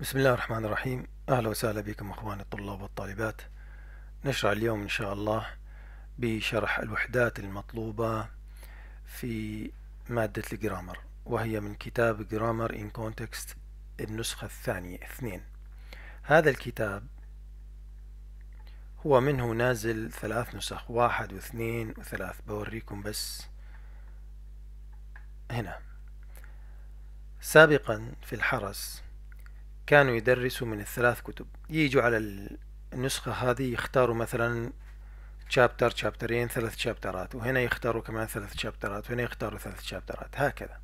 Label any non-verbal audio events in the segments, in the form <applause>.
بسم الله الرحمن الرحيم أهلا وسهلا بكم أخواني الطلاب والطالبات نشرع اليوم إن شاء الله بشرح الوحدات المطلوبة في مادة الجرامر وهي من كتاب جرامر إن كونتكست النسخة الثانية اثنين هذا الكتاب هو منه نازل ثلاث نسخ واحد واثنين وثلاث بوريكم بس هنا سابقا في الحرس كانوا يدرسوا من الثلاث كتب يجوا على النسخة هذه يختاروا مثلا شابتر شابترين ثلاث شابترات وهنا يختاروا كمان ثلاث شابترات وهنا يختاروا ثلاث شابترات هكذا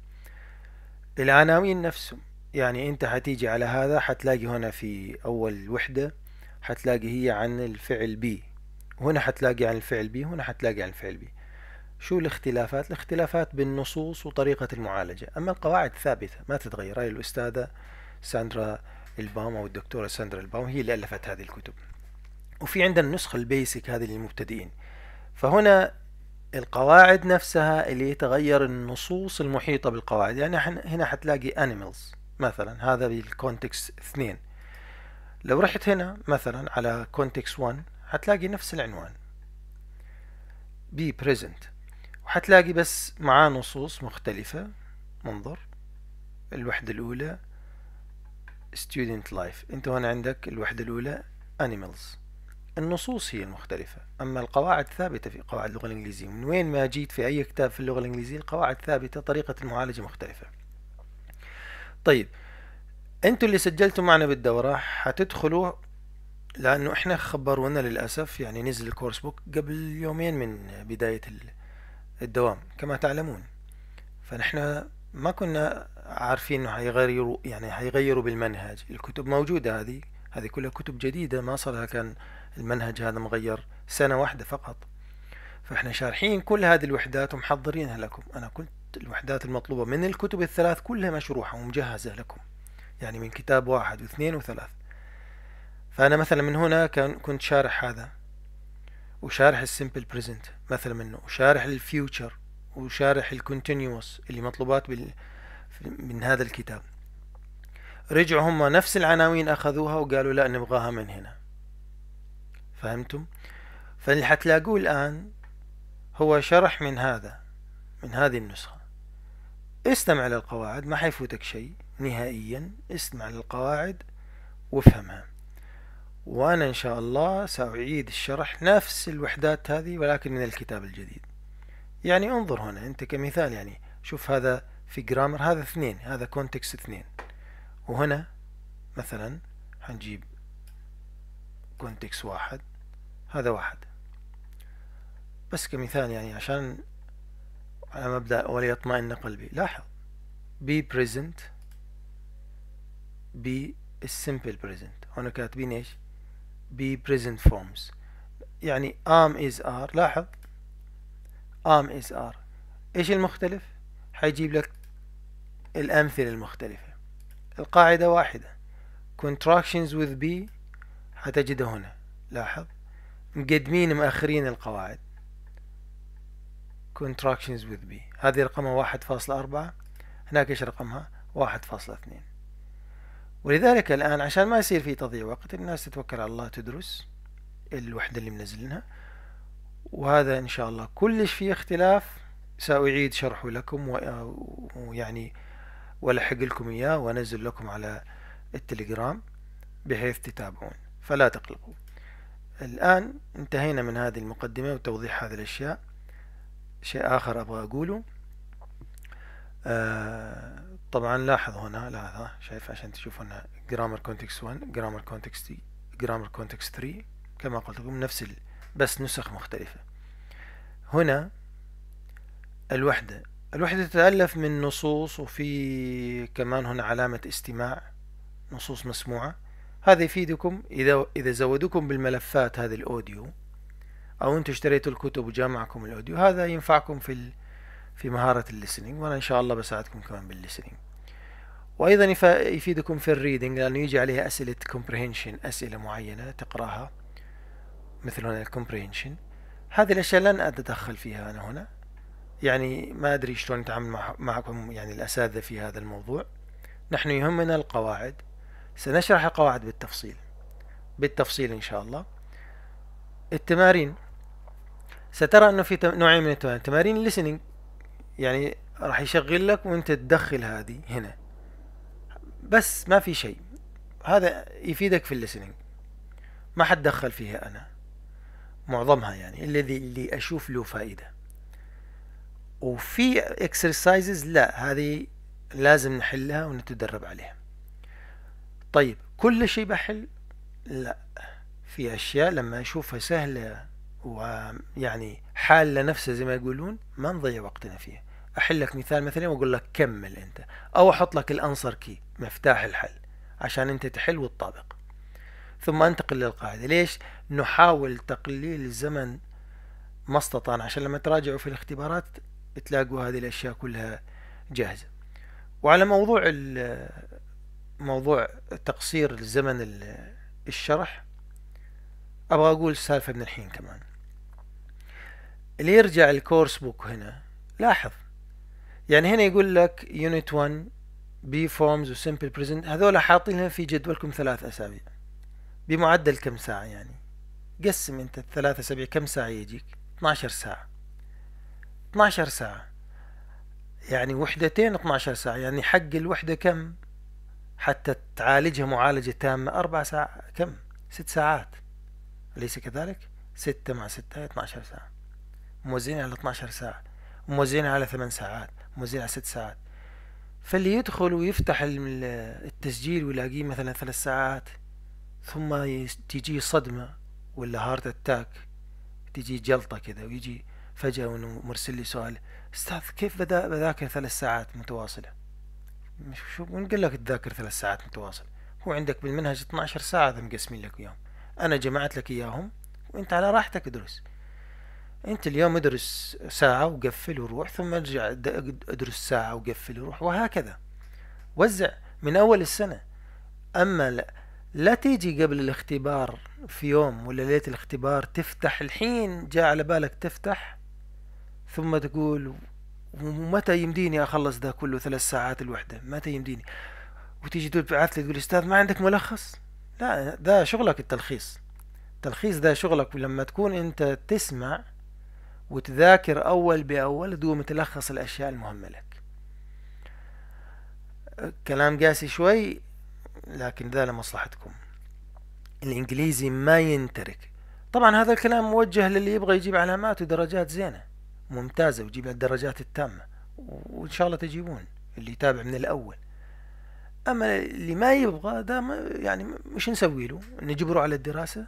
العناوين نفسهم يعني انت حتيجي على هذا حتلاقي هنا في اول وحدة حتلاقي هي عن الفعل بي هنا حتلاقي عن الفعل بي هنا حتلاقي عن الفعل بي شو الاختلافات الاختلافات بالنصوص وطريقة المعالجة أما القواعد ثابتة ما تتغير هاي الأستاذة ساندرا الباوم او الدكتوره ساندرا الباوم هي اللي الفت هذه الكتب وفي عندنا النسخه البيسك هذه للمبتدئين فهنا القواعد نفسها اللي يتغير النصوص المحيطه بالقواعد يعني هنا حتلاقي انيمالز مثلا هذا بالكونتكست اثنين لو رحت هنا مثلا على كونتكست 1 حتلاقي نفس العنوان بي بريزنت وحتلاقي بس معاه نصوص مختلفة منظر الوحدة الأولى student life انت هون عندك الوحدة الأولى animals النصوص هي المختلفة أما القواعد ثابتة في قواعد اللغة الإنجليزية من وين ما جيت في أي كتاب في اللغة الإنجليزية القواعد ثابتة طريقة المعالجة مختلفة طيب انتوا اللي سجلتوا معنا بالدورة حتدخلوا لأنه احنا خبرونا للأسف يعني نزل الكورس بوك قبل يومين من بداية الدوام كما تعلمون فنحن ما كنا عارفين انه حيغيروا يعني حيغيروا بالمنهج الكتب موجوده هذه هذه كلها كتب جديده ما صار لها كان المنهج هذا مغير سنه واحده فقط فاحنا شارحين كل هذه الوحدات ومحضرينها لكم انا كنت الوحدات المطلوبه من الكتب الثلاث كلها مشروحه ومجهزه لكم يعني من كتاب واحد واثنين وثلاث فانا مثلا من هنا كان كنت شارح هذا وشارح السمبل بريزنت مثلا منه وشارح الفيوتشر وشارح الكونتينيوس اللي مطلوبات بال من هذا الكتاب رجعوا هم نفس العناوين أخذوها وقالوا لا نبغاها من هنا فهمتم؟ فاللي حتلاقوه الآن هو شرح من هذا من هذه النسخة استمع للقواعد ما حيفوتك شيء نهائيا استمع للقواعد وافهمها وأنا إن شاء الله سأعيد الشرح نفس الوحدات هذه ولكن من الكتاب الجديد يعني انظر هنا أنت كمثال يعني شوف هذا في جرامر هذا اثنين هذا كونتكست اثنين وهنا مثلا هنجيب كونتكست واحد هذا واحد بس كمثال يعني عشان على مبدأ وليطمئن قلبي لاحظ be present be simple present هنا كاتبين ايش be present forms يعني am is are لاحظ am is are ايش المختلف حيجيب لك الأمثلة المختلفة القاعدة واحدة contractions with be هتجده هنا لاحظ مقدمين مأخرين القواعد contractions with be هذه رقمها واحد فاصلة أربعة هناك إيش رقمها واحد فاصلة اثنين ولذلك الآن عشان ما يصير في تضييع وقت الناس تتوكل على الله تدرس الوحدة اللي منزلينها وهذا إن شاء الله كلش في اختلاف سأعيد شرحه لكم ويعني والحق لكم اياه وانزل لكم على التليجرام بحيث تتابعون فلا تقلقوا الان انتهينا من هذه المقدمة وتوضيح هذه الاشياء شيء اخر ابغى اقوله آه طبعا لاحظ هنا لاحظ شايف عشان تشوف هنا جرامر كونتكست 1 جرامر كونتكست جرامر كونتكست 3 كما قلت لكم نفس بس نسخ مختلفة هنا الوحدة الوحدة تتألف من نصوص وفي كمان هنا علامة استماع نصوص مسموعة هذا يفيدكم إذا إذا زودوكم بالملفات هذه الأوديو أو أنتوا اشتريتوا الكتب وجمعكم الأوديو هذا ينفعكم في في مهارة الليسنينج وأنا إن شاء الله بساعدكم كمان بالليسنينج وأيضا يفيدكم في الريدنج لأنه يجي عليها أسئلة كومبريهنشن أسئلة معينة تقراها مثل هنا الكومبريهنشن هذه الأشياء لن أتدخل فيها أنا هنا يعني ما أدري شلون نتعامل معكم يعني الأساتذة في هذا الموضوع نحن يهمنا القواعد سنشرح القواعد بالتفصيل بالتفصيل إن شاء الله التمارين سترى أنه في نوعين من التمارين تمارين listening يعني راح يشغل لك وانت تدخل هذه هنا بس ما في شيء هذا يفيدك في الليسننج ما حد دخل فيها انا معظمها يعني الذي اللي اشوف له فائده وفي اكسرسايزز لا هذه لازم نحلها ونتدرب عليها طيب كل شيء بحل لا في اشياء لما اشوفها سهله ويعني حال لنفسه زي ما يقولون ما نضيع وقتنا فيها احل لك مثال مثلا واقول لك كمل انت او احط لك الانسر كي مفتاح الحل عشان انت تحل وتطابق ثم انتقل للقاعده ليش نحاول تقليل الزمن ما استطعنا عشان لما تراجعوا في الاختبارات تلاقوا هذه الأشياء كلها جاهزة وعلى موضوع موضوع تقصير زمن الشرح أبغى أقول سالفة من الحين كمان اللي يرجع الكورس بوك هنا لاحظ يعني هنا يقول لك يونت 1 بي فورمز وسمبل بريزنت هذول حاطينها في جدولكم ثلاث اسابيع بمعدل كم ساعة يعني قسم انت الثلاث اسابيع كم ساعة يجيك 12 ساعة 12 ساعة يعني وحدتين 12 ساعة يعني حق الوحدة كم حتى تعالجها معالجة تامة أربع ساعة كم ست ساعات أليس كذلك ستة مع ستة 12 ساعة موزعين على 12 ساعة موزعين على ثمان ساعات موزعين على ست ساعات فاللي يدخل ويفتح التسجيل ويلاقيه مثلا ثلاث ساعات ثم تجيه صدمة ولا هارت اتاك تجي جلطة كذا ويجي فجأة وانه مرسل لي سؤال استاذ كيف بدا بذاكر ثلاث ساعات متواصلة شو من قال لك تذاكر ثلاث ساعات متواصلة هو عندك بالمنهج 12 ساعة مقسمين لك اياهم انا جمعت لك اياهم وانت على راحتك ادرس انت اليوم ادرس ساعة وقفل وروح ثم ارجع ادرس ساعة وقفل وروح وهكذا وزع من اول السنة اما لا, لا تيجي قبل الاختبار في يوم ولا ليلة الاختبار تفتح الحين جاء على بالك تفتح ثم تقول ومتى يمديني اخلص ده كله ثلاث ساعات الوحده متى يمديني وتيجي تبعث لي تقول استاذ ما عندك ملخص لا ده شغلك التلخيص التلخيص ده شغلك ولما تكون انت تسمع وتذاكر اول باول تقوم تلخص الاشياء المهمه لك كلام قاسي شوي لكن ده لمصلحتكم الانجليزي ما ينترك طبعا هذا الكلام موجه للي يبغى يجيب علامات ودرجات زينه ممتازة وجيبنا الدرجات التامة وإن شاء الله تجيبون اللي يتابع من الأول أما اللي ما يبغى ده يعني مش نسوي له نجبره على الدراسة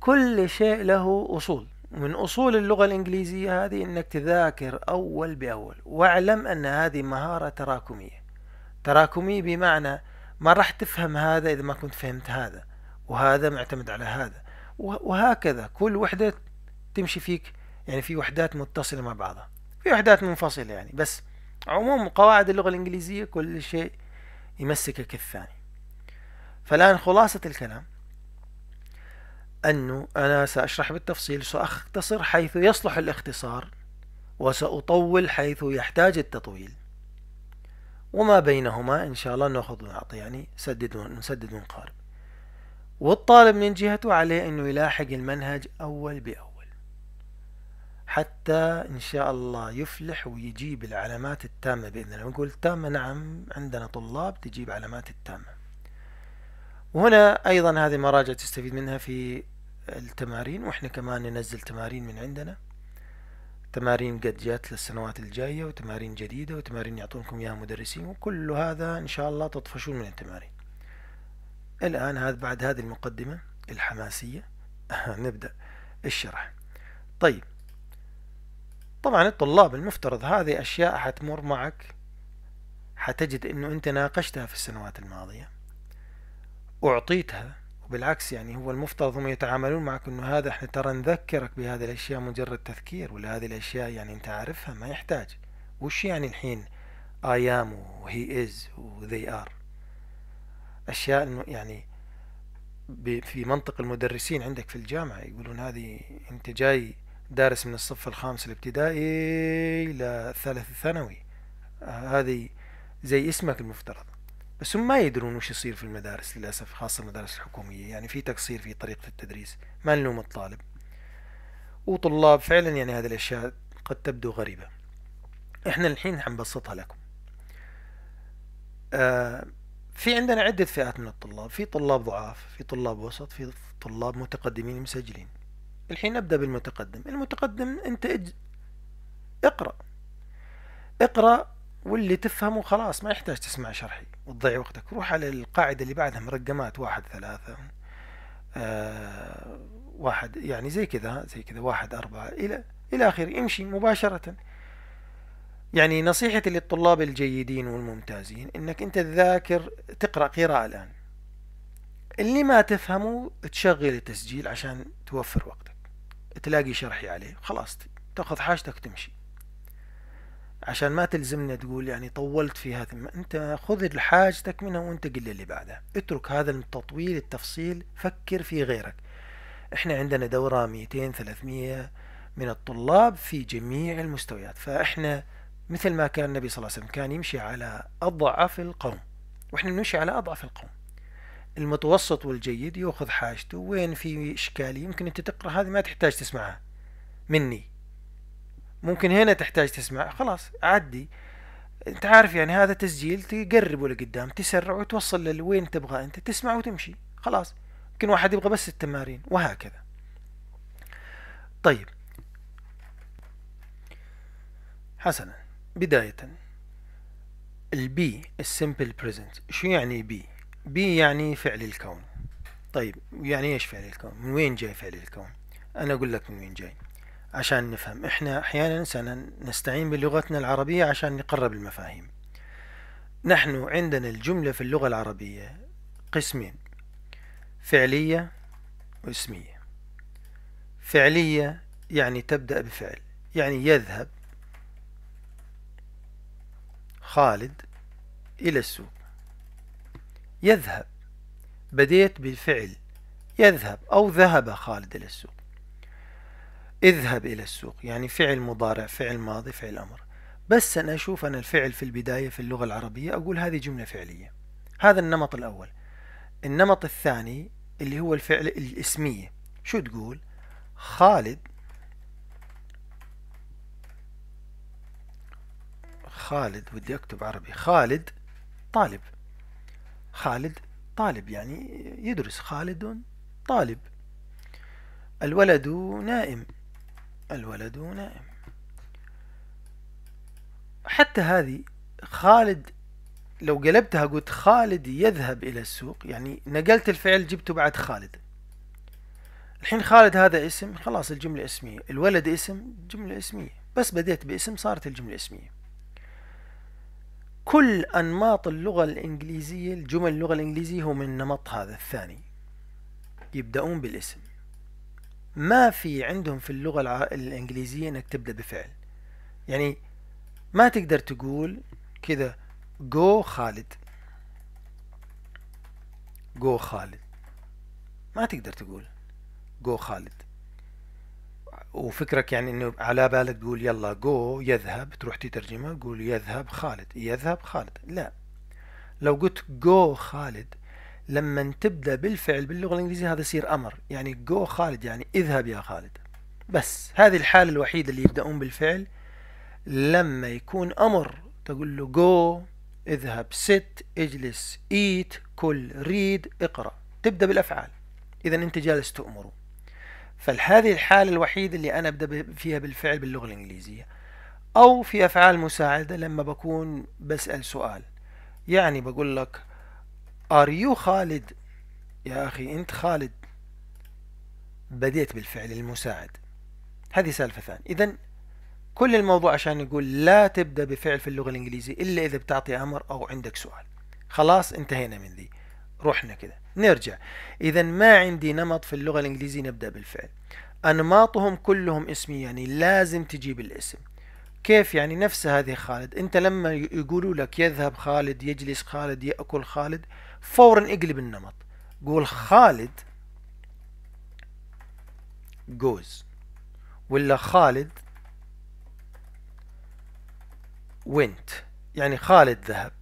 كل شيء له أصول من أصول اللغة الإنجليزية هذه أنك تذاكر أول بأول واعلم أن هذه مهارة تراكمية تراكمية بمعنى ما راح تفهم هذا إذا ما كنت فهمت هذا وهذا معتمد على هذا وهكذا كل وحدة تمشي فيك يعني في وحدات متصلة مع بعضها في وحدات منفصلة يعني بس عموم قواعد اللغة الإنجليزية كل شيء يمسكك الثاني فالآن خلاصة الكلام أنه أنا سأشرح بالتفصيل سأختصر حيث يصلح الاختصار وسأطول حيث يحتاج التطويل وما بينهما إن شاء الله نأخذ ونعطي يعني سدد نسدد ونقارب والطالب من جهته عليه أنه يلاحق المنهج أول بأول حتى إن شاء الله يفلح ويجيب العلامات التامة بإذن الله نقول تامة نعم عندنا طلاب تجيب علامات التامة وهنا أيضا هذه المراجع تستفيد منها في التمارين وإحنا كمان ننزل تمارين من عندنا تمارين قد جات للسنوات الجاية وتمارين جديدة وتمارين يعطونكم إياها مدرسين وكل هذا إن شاء الله تطفشون من التمارين الآن هذا بعد هذه المقدمة الحماسية <laughs> نبدأ الشرح طيب طبعا الطلاب المفترض هذه أشياء حتمر معك حتجد أنه أنت ناقشتها في السنوات الماضية أعطيتها وبالعكس يعني هو المفترض هم يتعاملون معك أنه هذا إحنا ترى نذكرك بهذه الأشياء مجرد تذكير ولا هذه الأشياء يعني أنت عارفها ما يحتاج وش يعني الحين I am و he is و they are أشياء أنه يعني في منطق المدرسين عندك في الجامعة يقولون هذه أنت جاي دارس من الصف الخامس الابتدائي إلى الثالث الثانوي هذه زي اسمك المفترض بس هم ما يدرون وش يصير في المدارس للأسف خاصة المدارس الحكومية يعني في تقصير في طريقة التدريس ما نلوم الطالب وطلاب فعلا يعني هذه الأشياء قد تبدو غريبة احنا الحين حنبسطها لكم آه في عندنا عدة فئات من الطلاب في طلاب ضعاف في طلاب وسط في طلاب متقدمين مسجلين الحين نبدأ بالمتقدم المتقدم أنت اج... اقرأ اقرأ واللي تفهمه خلاص ما يحتاج تسمع شرحي وتضيع وقتك روح على القاعدة اللي بعدها مرقمات واحد ثلاثة آه واحد يعني زي كذا زي كذا واحد أربعة إلى إلى آخره امشي مباشرة يعني نصيحتي للطلاب الجيدين والممتازين انك انت تذاكر تقرا قراءه الان اللي ما تفهمه تشغل التسجيل عشان توفر وقتك تلاقي شرحي عليه خلاص تاخذ حاجتك تمشي عشان ما تلزمنا تقول يعني طولت في هذا انت خذ حاجتك منها وانت قل اللي بعدها اترك هذا التطويل التفصيل فكر في غيرك احنا عندنا دورة 200 300 من الطلاب في جميع المستويات فاحنا مثل ما كان النبي صلى الله عليه وسلم كان يمشي على اضعف القوم واحنا نمشي على اضعف القوم المتوسط والجيد ياخذ حاجته وين في اشكاليه يمكن انت تقرا هذه ما تحتاج تسمعها مني ممكن هنا تحتاج تسمع خلاص عدي انت عارف يعني هذا تسجيل تقربه لقدام تسرع وتوصل لوين تبغى انت تسمع وتمشي خلاص يمكن واحد يبغى بس التمارين وهكذا طيب حسنا بداية البي السمبل بريزنت شو يعني بي بي يعني فعل الكون طيب يعني ايش فعل الكون من وين جاي فعل الكون انا اقول لك من وين جاي عشان نفهم احنا احيانا سنستعين بلغتنا العربية عشان نقرب المفاهيم نحن عندنا الجملة في اللغة العربية قسمين فعلية واسمية فعلية يعني تبدأ بفعل يعني يذهب خالد إلى السوق يذهب بديت بالفعل يذهب أو ذهب خالد إلى السوق اذهب إلى السوق يعني فعل مضارع فعل ماضي فعل أمر بس أنا أشوف أنا الفعل في البداية في اللغة العربية أقول هذه جملة فعلية هذا النمط الأول النمط الثاني اللي هو الفعل الاسمية شو تقول خالد خالد ودي أكتب عربي خالد طالب خالد طالب يعني يدرس خالد طالب الولد نائم الولد نائم حتى هذه خالد لو قلبتها قلت خالد يذهب إلى السوق يعني نقلت الفعل جبته بعد خالد الحين خالد هذا اسم خلاص الجملة اسمية الولد اسم جملة اسمية بس بديت باسم صارت الجملة اسمية كل أنماط اللغة الإنجليزية الجمل اللغة الإنجليزية هو من النمط هذا الثاني يبدأون بالاسم ما في عندهم في اللغة الإنجليزية أنك تبدأ بفعل يعني ما تقدر تقول كذا جو خالد جو خالد ما تقدر تقول جو خالد وفكرك يعني انه على بالك تقول يلا جو يذهب تروح تترجمه تقول يذهب خالد يذهب خالد لا لو قلت جو خالد لما تبدا بالفعل باللغه الانجليزيه هذا يصير امر يعني جو خالد يعني اذهب يا خالد بس هذه الحاله الوحيده اللي يبداون بالفعل لما يكون امر تقول له جو اذهب ست اجلس ايت كل ريد اقرا تبدا بالافعال اذا انت جالس تؤمره فهذه الحالة الوحيدة اللي أنا أبدأ فيها بالفعل باللغة الإنجليزية أو في أفعال مساعدة لما بكون بسأل سؤال يعني بقول لك Are you خالد يا أخي أنت خالد بديت بالفعل المساعد هذه سالفة ثانية إذا كل الموضوع عشان نقول لا تبدأ بفعل في اللغة الإنجليزية إلا إذا بتعطي أمر أو عندك سؤال خلاص انتهينا من ذي روحنا كده نرجع إذا ما عندي نمط في اللغة الإنجليزية نبدأ بالفعل أنماطهم كلهم اسمية يعني لازم تجيب الاسم كيف يعني نفس هذه خالد أنت لما يقولوا لك يذهب خالد يجلس خالد يأكل خالد فورا اقلب النمط قول خالد goes ولا خالد went يعني خالد ذهب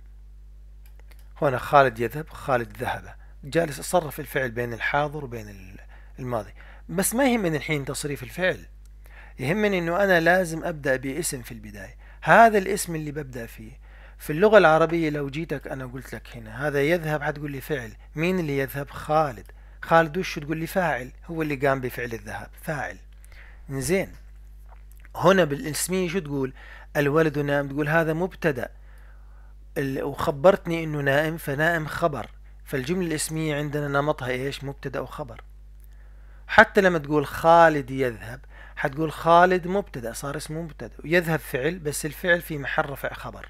هنا خالد يذهب خالد ذهب جالس أصرف الفعل بين الحاضر وبين الماضي بس ما يهمني الحين تصريف الفعل يهمني انه انا لازم ابدأ باسم في البداية هذا الاسم اللي ببدأ فيه في اللغة العربية لو جيتك انا قلت لك هنا هذا يذهب حتقول لي فعل مين اللي يذهب خالد خالد وش تقول لي فاعل هو اللي قام بفعل الذهاب فاعل زين هنا بالاسمية شو تقول الولد نام تقول هذا مبتدأ وخبرتني انه نائم فنائم خبر فالجملة الاسمية عندنا نمطها ايش مبتدأ وخبر حتى لما تقول خالد يذهب حتقول خالد مبتدأ صار اسمه مبتدأ ويذهب فعل بس الفعل في محل رفع خبر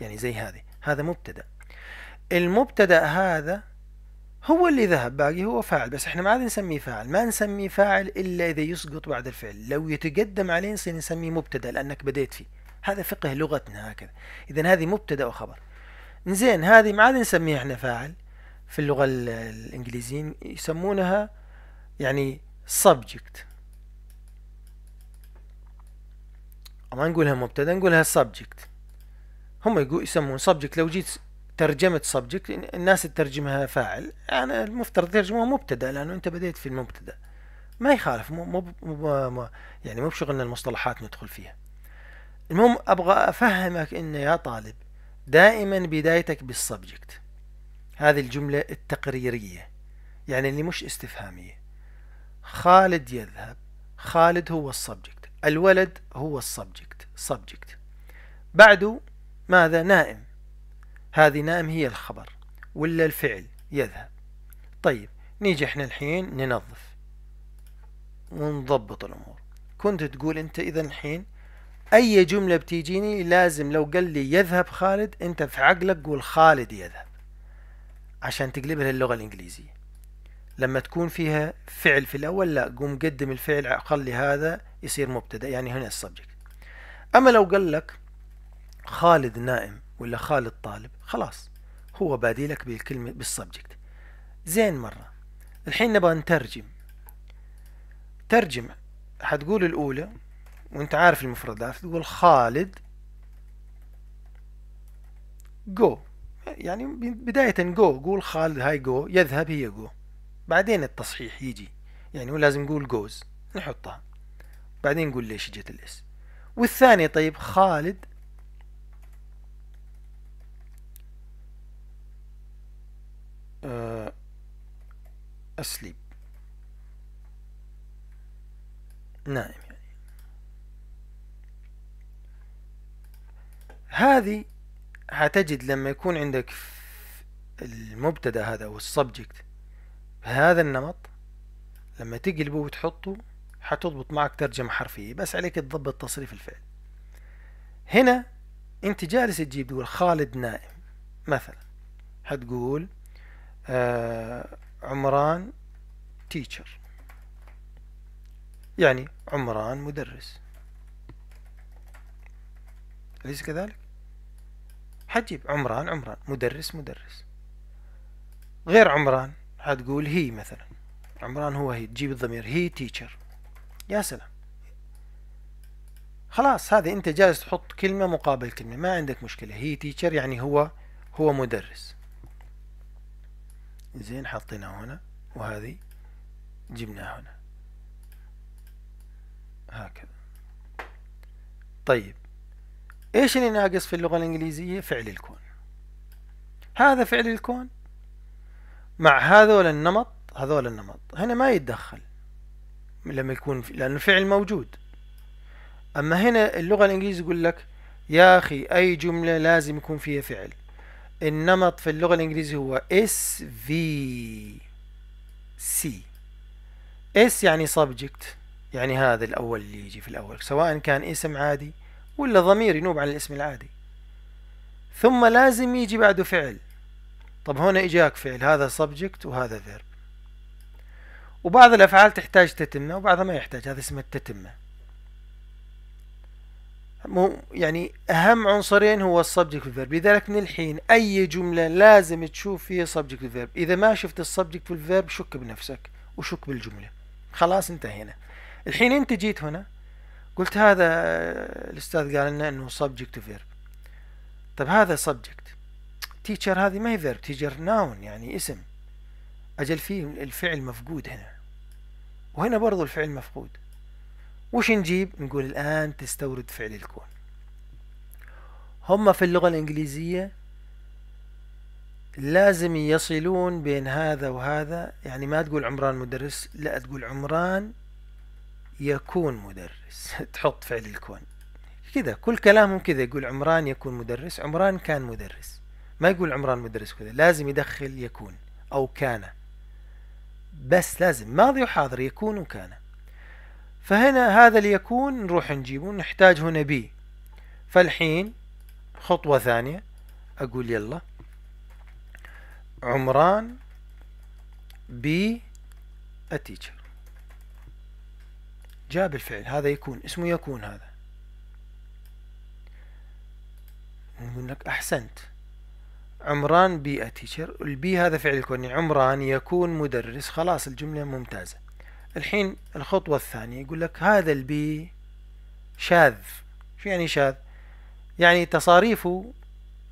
يعني زي هذه هذا مبتدأ المبتدأ هذا هو اللي ذهب باقي هو فاعل بس احنا ما عاد نسميه فاعل ما نسميه فاعل الا اذا يسقط بعد الفعل لو يتقدم عليه نصير نسميه مبتدأ لانك بديت فيه هذا فقه لغتنا هكذا إذا هذه مبتدأ وخبر زين هذه ما عاد نسميها احنا فاعل في اللغة الإنجليزيين يسمونها يعني subject ما نقولها مبتدا نقولها subject هم يقول يسمون subject لو جيت ترجمة subject الناس تترجمها فاعل أنا يعني المفترض ترجمها مبتدا لأنه أنت بديت في المبتدا ما يخالف مو مو يعني مو بشغلنا المصطلحات ندخل فيها المهم ابغى افهمك انه يا طالب دائما بدايتك بالسبجكت هذه الجملة التقريرية يعني اللي مش استفهامية خالد يذهب خالد هو السبجكت الولد هو السبجكت سبجكت بعده ماذا نائم هذه نائم هي الخبر ولا الفعل يذهب طيب نيجي احنا الحين ننظف ونضبط الامور كنت تقول انت اذا الحين اي جملة بتيجيني لازم لو قال لي يذهب خالد انت في عقلك قول خالد يذهب عشان تقلبها للغة الانجليزية لما تكون فيها فعل في الاول لا قوم قدم الفعل خلي هذا يصير مبتدا يعني هنا السبجكت اما لو قال لك خالد نائم ولا خالد طالب خلاص هو بادي لك بالكلمه بالسبجكت زين مره الحين نبغى نترجم ترجم حتقول الاولى وانت عارف المفردات تقول خالد جو يعني بداية جو قول خالد هاي جو يذهب هي جو بعدين التصحيح يجي يعني هو لازم نقول جوز نحطها بعدين نقول ليش جت الاس والثانية طيب خالد أسليب آه، نائم هذه هتجد لما يكون عندك المبتدا هذا او السبجكت بهذا النمط لما تقلبه وتحطه حتضبط معك ترجمة حرفية بس عليك تضبط تصريف الفعل هنا انت جالس تجيب تقول خالد نائم مثلا حتقول آه عمران تيتشر يعني عمران مدرس أليس كذلك؟ حتجيب عمران عمران مدرس مدرس غير عمران حتقول هي مثلا عمران هو هي تجيب الضمير هي تيتشر يا سلام خلاص هذه انت جالس تحط كلمة مقابل كلمة ما عندك مشكلة هي تيتشر يعني هو هو مدرس زين حطيناه هنا وهذه جبناها هنا هكذا طيب إيش اللي ناقص في اللغة الإنجليزية فعل الكون هذا فعل الكون مع هذول النمط هذول النمط هنا ما يتدخل لما يكون لأنه الفعل موجود أما هنا اللغة الإنجليزية يقول لك يا أخي أي جملة لازم يكون فيها فعل النمط في اللغة الإنجليزية هو اس في سي اس يعني subject يعني هذا الأول اللي يجي في الأول سواء كان اسم عادي ولا ضمير ينوب عن الاسم العادي ثم لازم يجي بعده فعل طب هنا اجاك فعل هذا subject وهذا verb وبعض الافعال تحتاج تتمه وبعضها ما يحتاج هذا اسمه التتمه مو يعني اهم عنصرين هو السبجكت والفيرب لذلك من الحين اي جمله لازم تشوف فيها سبجكت والفيرب اذا ما شفت السبجكت والفيرب شك بنفسك وشك بالجمله خلاص انتهينا الحين انت جيت هنا قلت هذا الأستاذ قال لنا أنه سبجكت وفيرب طب هذا سبجكت teacher هذه ما هي فيرب teacher ناون يعني اسم أجل في الفعل مفقود هنا وهنا برضو الفعل مفقود وش نجيب نقول الآن تستورد فعل الكون هم في اللغة الإنجليزية لازم يصلون بين هذا وهذا يعني ما تقول عمران مدرس لا تقول عمران يكون مدرس <laughs> تحط فعل الكون كذا كل كلامهم كذا يقول عمران يكون مدرس عمران كان مدرس ما يقول عمران مدرس كذا لازم يدخل يكون أو كان بس لازم ماضي وحاضر يكون وكان فهنا هذا ليكون نروح نجيبه نحتاج هنا بي فالحين خطوة ثانية أقول يلا عمران بي التيتشر جاء بالفعل هذا يكون اسمه يكون هذا نقول لك أحسنت عمران بي تيشر البي هذا فعل كوني عمران يكون مدرس خلاص الجملة ممتازة الحين الخطوة الثانية يقول لك هذا البي شاذ شو يعني شاذ يعني تصاريفه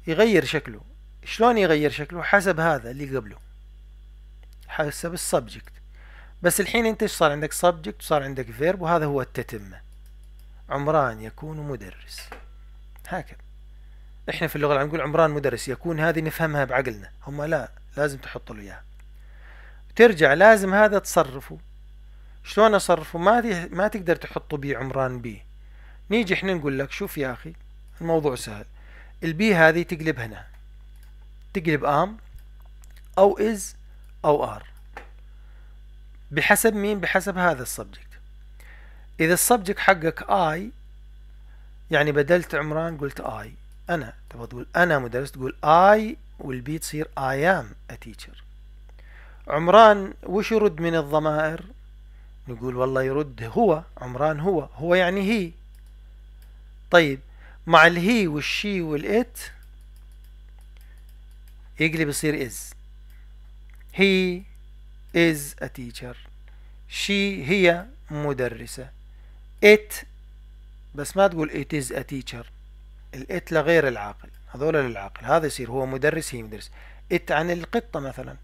يغير شكله شلون يغير شكله حسب هذا اللي قبله حسب السبجكت بس الحين انت صار عندك سبجكت وصار عندك فيرب وهذا هو التتمة عمران يكون مدرس هكذا احنا في اللغة العربية نقول عمران مدرس يكون هذه نفهمها بعقلنا هم لا لازم تحط له اياها ترجع لازم هذا تصرفه شلون اصرفه ما ما تقدر تحطه بي عمران بي نيجي احنا نقول لك شوف يا اخي الموضوع سهل البي هذه تقلب هنا تقلب ام او از او ار بحسب مين بحسب هذا السبجكت اذا السبجكت حقك اي يعني بدلت عمران قلت اي انا تبغى تقول انا مدرس تقول اي والبي تصير اي ام ا تيشر عمران وش يرد من الضمائر نقول والله يرد هو عمران هو هو يعني هي طيب مع الهي والشي والات يقلب يصير از هي is a teacher she هي مدرسة it بس ما تقول it is a teacher الات لغير العاقل هذول للعاقل هذا يصير هو مدرس هي مدرس ات عن القطة مثلا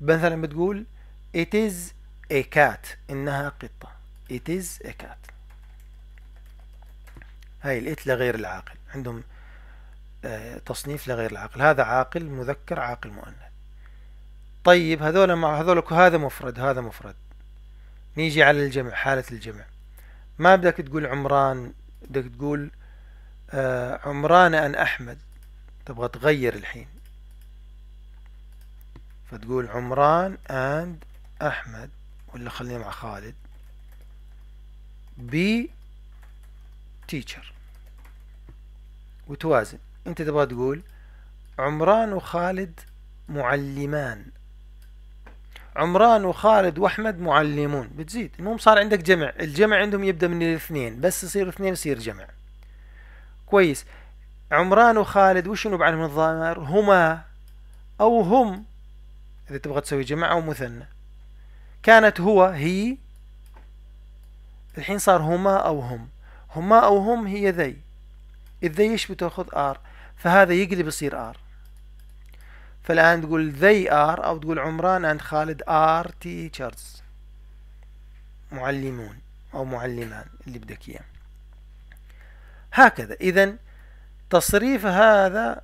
مثلا بتقول it is a cat انها قطة it is a cat هاي الات لغير العاقل عندهم آه، تصنيف لغير العاقل هذا عاقل مذكر عاقل مؤنث طيب هذول مع هذول هذا مفرد هذا مفرد نيجي على الجمع حالة الجمع ما بدك تقول عمران بدك تقول آه عمران أن أحمد تبغى تغير الحين فتقول عمران أند أحمد ولا خلينا مع خالد بي تيتشر وتوازن انت تبغى تقول عمران وخالد معلمان عمران وخالد واحمد معلمون بتزيد المهم صار عندك جمع الجمع عندهم يبدا من الاثنين بس يصير اثنين يصير جمع كويس عمران وخالد وش نوب عنهم الضمائر هما او هم اذا تبغى تسوي جمع او مثنى كانت هو هي الحين صار هما او هم هما او هم هي ذي الذي يشبه بتاخذ ار فهذا يقلب يصير ار فالآن تقول they are أو تقول عمران and خالد are teachers معلمون أو معلمان اللي بدك إياه هكذا إذا تصريف هذا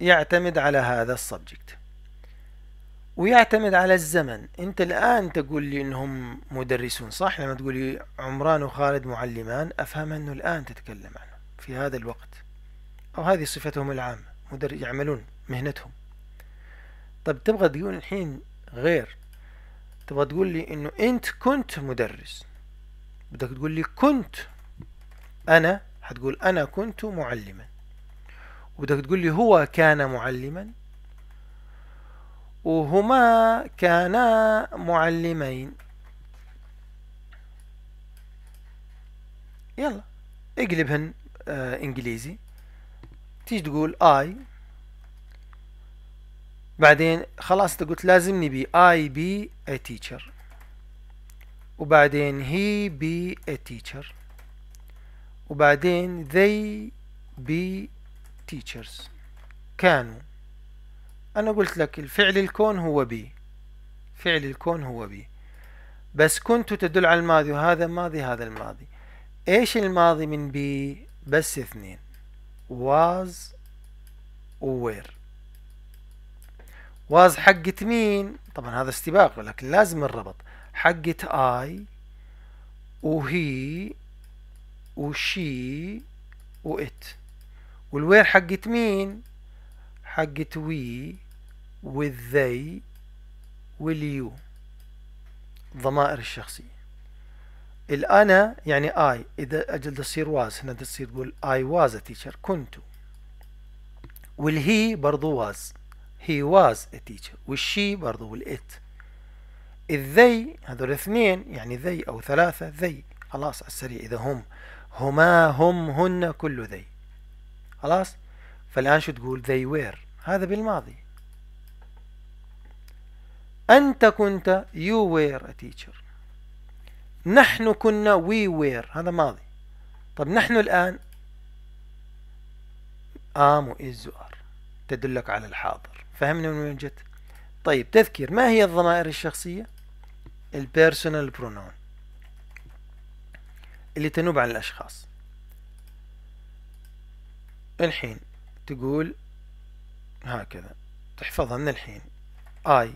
يعتمد على هذا السبجكت ويعتمد على الزمن انت الان تقول لي انهم مدرسون صح لما تقول لي عمران وخالد معلمان افهم انه الان تتكلم عنه في هذا الوقت او هذه صفتهم العامه يعملون مهنتهم طب تبغى تقول الحين غير تبغى تقول لي انه انت كنت مدرس بدك تقول لي كنت انا حتقول انا كنت معلما وبدك تقول لي هو كان معلما وهما كانا معلمين يلا اقلبهن آه انجليزي تيجي تقول I بعدين خلاص قلت لازمني بي اي بي اي تيشر وبعدين هي بي اي تيشر وبعدين ذي بي تيشرز كانوا أنا قلت لك الفعل الكون هو بي فعل الكون هو بي بس كنت تدل على الماضي وهذا الماضي هذا الماضي ايش الماضي من بي بس اثنين was و were واز حقت مين طبعا هذا استباق ولكن لازم الربط حقت اي وهي وشي وات والوير حقت مين حقت وي والذي واليو ضمائر الشخصية الأنا يعني آي إذا أجل تصير واز هنا تصير تقول آي واز تيشر كنت والهي برضو واز he was a teacher والشي برضه والإت الذي هذول اثنين يعني ذي أو ثلاثة ذي خلاص على السريع إذا هم هما هم هن كل ذي خلاص فالآن شو تقول they were هذا بالماضي أنت كنت you were a teacher نحن كنا we were هذا ماضي طب نحن الآن am و is و تدلك على الحاضر فهمنا من وين جت طيب تذكير ما هي الضمائر الشخصية البيرسونال برونون اللي تنوب عن الأشخاص الحين تقول هكذا تحفظها من الحين I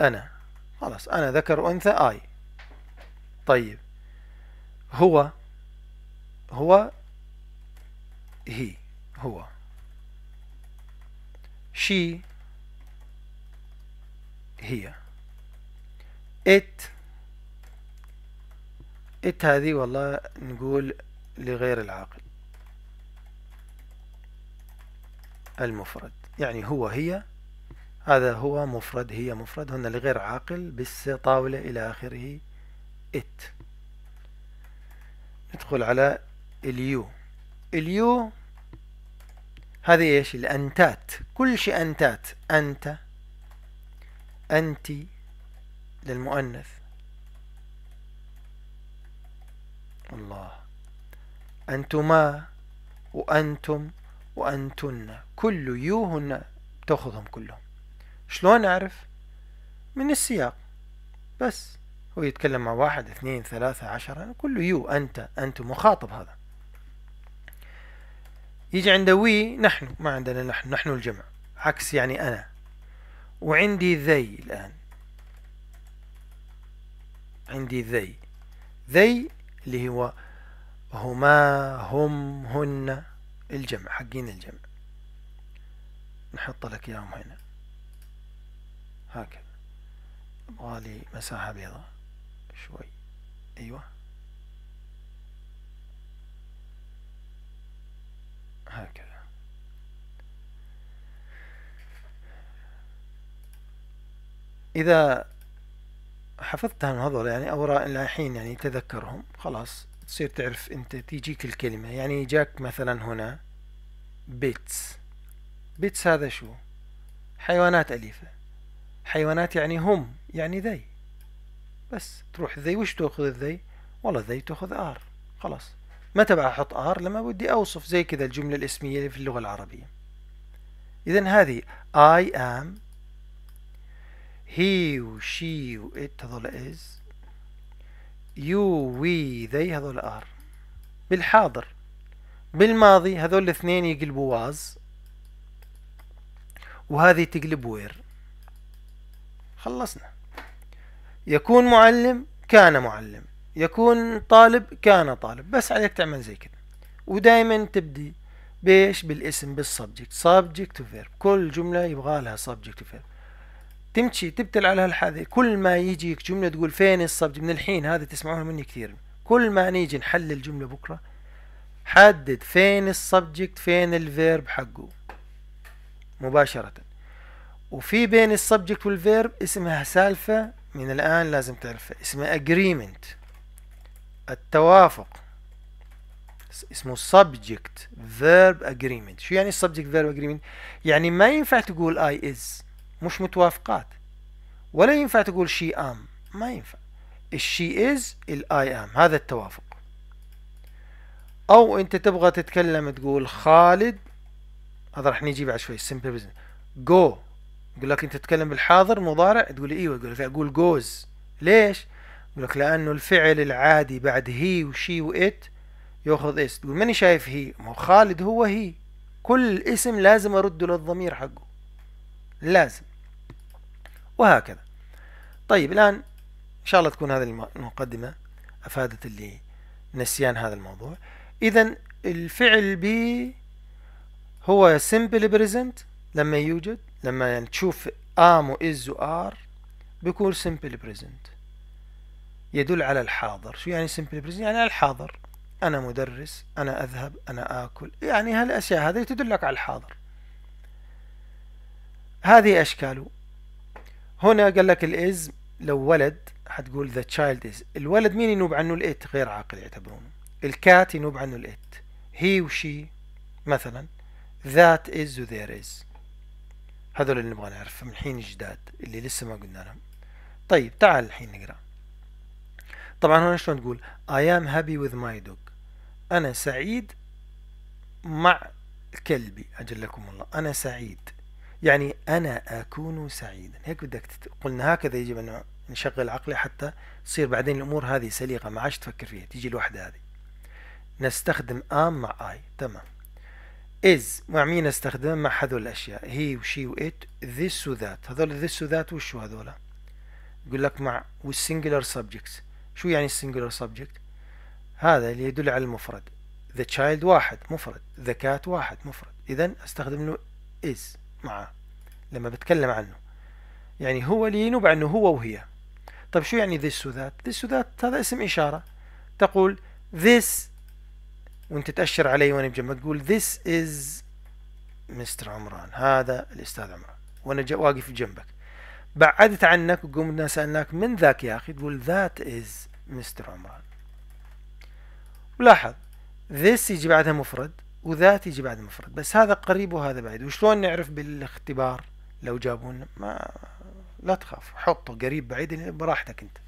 أنا خلاص أنا ذكر وأنثى I طيب هو هو هي هو she هي it it هذه والله نقول لغير العاقل المفرد يعني هو هي هذا هو مفرد هي مفرد هنا لغير عاقل بس طاولة إلى آخره it ندخل على اليو اليو هذه ايش الانتات كل شيء انتات انت انت للمؤنث الله انتما وانتم وانتن كل يوهن تاخذهم كلهم شلون اعرف من السياق بس هو يتكلم مع واحد اثنين ثلاثة عشرة كله يو أنت أنت مخاطب هذا يجي عنده وي نحن ما عندنا نحن نحن الجمع عكس يعني أنا وعندي ذي الآن عندي ذي ذي اللي هو هما هم هن الجمع حقين الجمع نحط لك اياهم هنا هكذا يبغالي مساحة بيضاء شوي ايوه هكذا إذا حفظتها من هذول يعني اوراء إلى يعني تذكرهم خلاص تصير تعرف أنت تيجيك الكلمة يعني جاك مثلا هنا بيتس بيتس هذا شو حيوانات أليفة حيوانات يعني هم يعني ذي بس تروح ذي وش تأخذ ذي والله ذي تأخذ آر خلاص متى بحط ار لما بدي اوصف زي كذا الجملة الاسمية اللي في اللغة العربية اذا هذه اي ام هي وشي وات هذول از يو وي ذي هذول ار بالحاضر بالماضي هذول الاثنين يقلبوا واز وهذه تقلب وير خلصنا يكون معلم كان معلم يكون طالب كان طالب بس عليك تعمل زي كده ودائما تبدي بايش بالاسم بالسبجكت سبجكت وفيرب كل جملة يبغى لها سبجكت وفيرب تمشي تبتل على هالحاله كل ما يجيك جملة تقول فين السبجكت من الحين هذا تسمعوها مني كثير كل ما نيجي نحلل الجملة بكرة حدد فين السبجكت فين الفيرب حقه مباشرة وفي بين السبجكت والفيرب اسمها سالفة من الآن لازم تعرفها اسمها agreement التوافق اسمه subject verb agreement شو يعني subject verb agreement يعني ما ينفع تقول I is مش متوافقات ولا ينفع تقول she am ما ينفع الشي is ال I am هذا التوافق او انت تبغى تتكلم تقول خالد هذا راح نيجي بعد شوي simple business go يقول لك انت تتكلم بالحاضر مضارع تقول ايوه يقول لك اقول جوز ليش يقول لك لأنه الفعل العادي بعد هي وشي وإت يأخذ اس تقول ماني شايف هي ما خالد هو هي كل اسم لازم أرده للضمير حقه لازم وهكذا طيب الآن إن شاء الله تكون هذه المقدمة أفادت اللي نسيان هذا الموضوع إذا الفعل بي هو simple present لما يوجد لما يعني تشوف ام وإز وآر بيكون simple present يدل على الحاضر شو يعني simple present يعني الحاضر أنا مدرس أنا أذهب أنا آكل يعني هالأشياء هذه تدلك على الحاضر هذه أشكاله هنا قال لك الإز لو ولد حتقول ذا child is الولد مين ينوب عنه الإت غير عاقل يعتبرونه الكات ينوب عنه الإت هي وشي مثلا ذات is وذير there is هذول اللي نبغى نعرفهم الحين جداد اللي لسه ما قلنا لهم طيب تعال الحين نقرأ طبعا هون شلون تقول I am happy with my dog أنا سعيد مع كلبي أجلكم الله أنا سعيد يعني أنا أكون سعيدا هيك بدك قلنا هكذا يجب أن نشغل عقلي حتى تصير بعدين الأمور هذه سليقة ما عادش تفكر فيها تيجي الوحدة هذه نستخدم آم مع آي تمام is مع مين نستخدم مع هذول الاشياء هي وشي وات this وذات هذول this وذات وشو هذول يقول لك مع والسنجلر سبجكتس شو يعني السنجلر سبجكت هذا اللي يدل على المفرد the child واحد مفرد the cat واحد مفرد اذا استخدم له is معاه لما بتكلم عنه يعني هو اللي ينوب انه هو وهي طيب شو يعني this وذات this وذات هذا اسم اشاره تقول this وانت تأشر علي وانا بجنبك تقول this is مستر عمران هذا الاستاذ عمران وانا واقف جنبك بعدت عنك وقمنا سألناك من ذاك يا أخي تقول ذات إز مستر عمران ولاحظ ذس يجي بعدها مفرد وذات يجي بعد مفرد بس هذا قريب وهذا بعيد وشلون نعرف بالاختبار لو جابون ما لا تخاف حطه قريب بعيد براحتك انت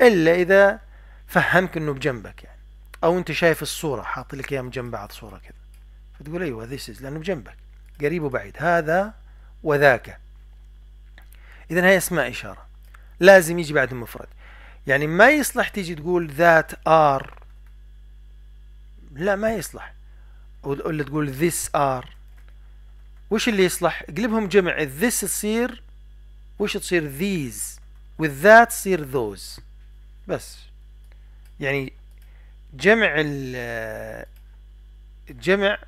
الا اذا فهمك انه بجنبك يعني او انت شايف الصوره حاط لك اياهم جنب بعض صوره كذا فتقول ايوه ذيس از لانه بجنبك قريب وبعيد هذا وذاك إذا هي اسماء إشارة لازم يجي بعد المفرد يعني ما يصلح تيجي تقول ذات ار لا ما يصلح ولا تقول ذس ار وش اللي يصلح اقلبهم جمع ذس تصير وش تصير ذيز والذات تصير ذوز بس يعني جمع ال جمع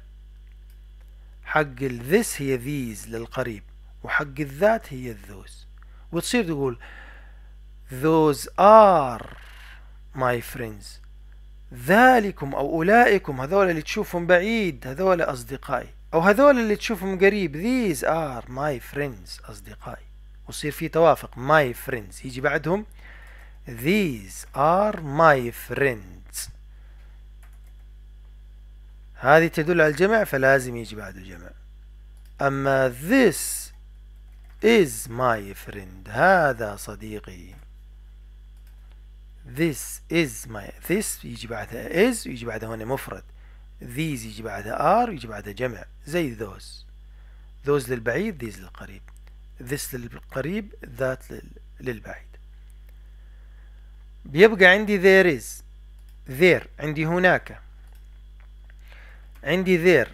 حق الذس هي ذيز للقريب وحق الذات هي الذوز وتصير تقول those are my friends ذلكم أو أولئكم هذول اللي تشوفهم بعيد هذول أصدقائي أو هذول اللي تشوفهم قريب these are my friends أصدقائي ويصير في توافق my friends يجي بعدهم these are my friends هذه تدل على الجمع فلازم يجي بعده جمع أما this is my friend هذا صديقي this is my this يجي بعدها is ويجي بعدها هنا مفرد these يجي بعدها are ويجي بعدها جمع زي those those للبعيد these للقريب this للقريب that للبعيد بيبقى عندي there is there عندي هناك عندي there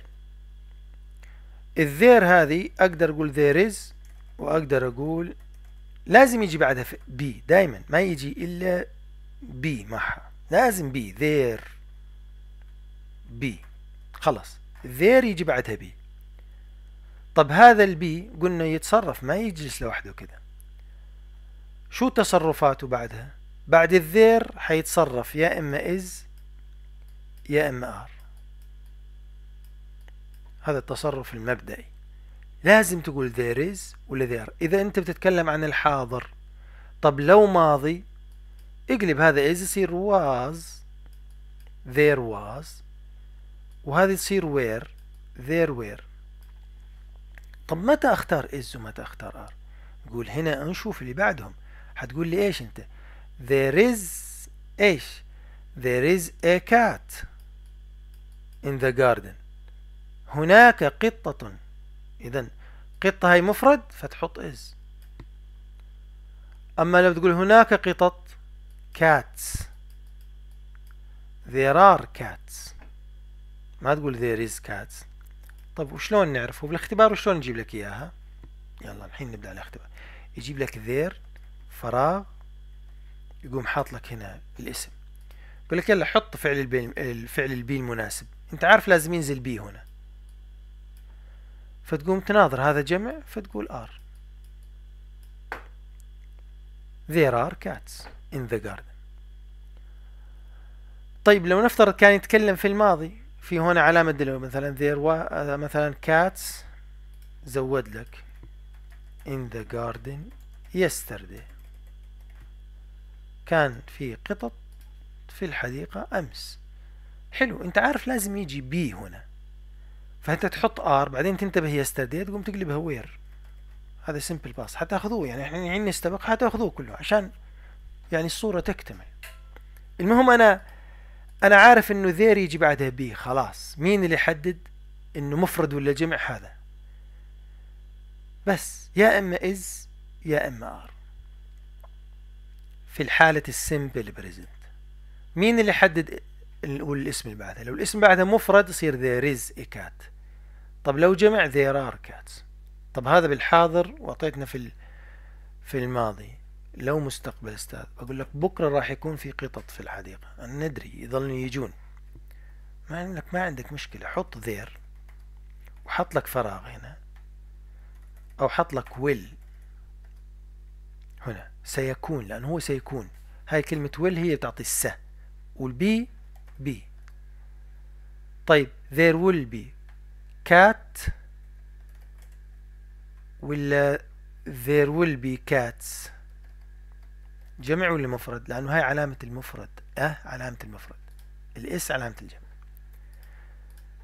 الذير هذه اقدر اقول there is واقدر اقول لازم يجي بعدها بي دايما ما يجي الا بي معها لازم بي ذير بي خلاص ذير يجي بعدها بي طب هذا البي قلنا يتصرف ما يجلس لوحده كذا شو تصرفاته بعدها بعد الذير حيتصرف يا اما از يا اما ار هذا التصرف المبدئي لازم تقول there is ولا there إذا أنت بتتكلم عن الحاضر طب لو ماضي اقلب هذا is يصير was there was وهذه تصير where there were طب متى اختار is ومتى اختار are نقول هنا نشوف اللي بعدهم حتقول لي ايش انت there is ايش there is a cat in the garden هناك قطة اذا قطة هي مفرد فتحط is اما لو تقول هناك قطط cats there are cats ما تقول there is cats طب وشلون نعرفه بالاختبار وشلون نجيب لك اياها يلا الحين نبدا الاختبار يجيب لك there فراغ يقوم حاط لك هنا الاسم يقول لك يلا حط فعل البي الفعل البي المناسب انت عارف لازم ينزل بي هنا فتقوم تناظر هذا جمع فتقول ار there are cats in the garden طيب لو نفترض كان يتكلم في الماضي في هنا علامة دلو مثلا there was آه، مثلا cats زود لك in the garden yesterday كان في قطط في الحديقة أمس حلو أنت عارف لازم يجي بي هنا فانت تحط ار بعدين تنتبه يستدي تقوم تقلبها وير هذا سمبل باس حتاخذوه يعني احنا عندنا استبق حتاخذوه كله عشان يعني الصورة تكتمل المهم انا انا عارف انه ذير يجي بعدها بي خلاص مين اللي يحدد انه مفرد ولا جمع هذا بس يا اما از يا اما ار في الحالة السمبل بريزنت مين اللي يحدد الاسم اللي بعدها لو الاسم بعدها مفرد يصير ذير از اكات طب لو جمع there are cats طب هذا بالحاضر واعطيتنا في في الماضي لو مستقبل استاذ بقول لك بكره راح يكون في قطط في الحديقه انا ندري يظلوا يجون ما لك ما عندك مشكله حط ذير وحط لك فراغ هنا او حط لك ويل هنا سيكون لان هو سيكون هاي كلمه ويل هي تعطي الس والبي بي طيب there will be cat ولا there will be cats جمع ولا مفرد لأنه هاي علامة المفرد أه علامة المفرد الإس علامة الجمع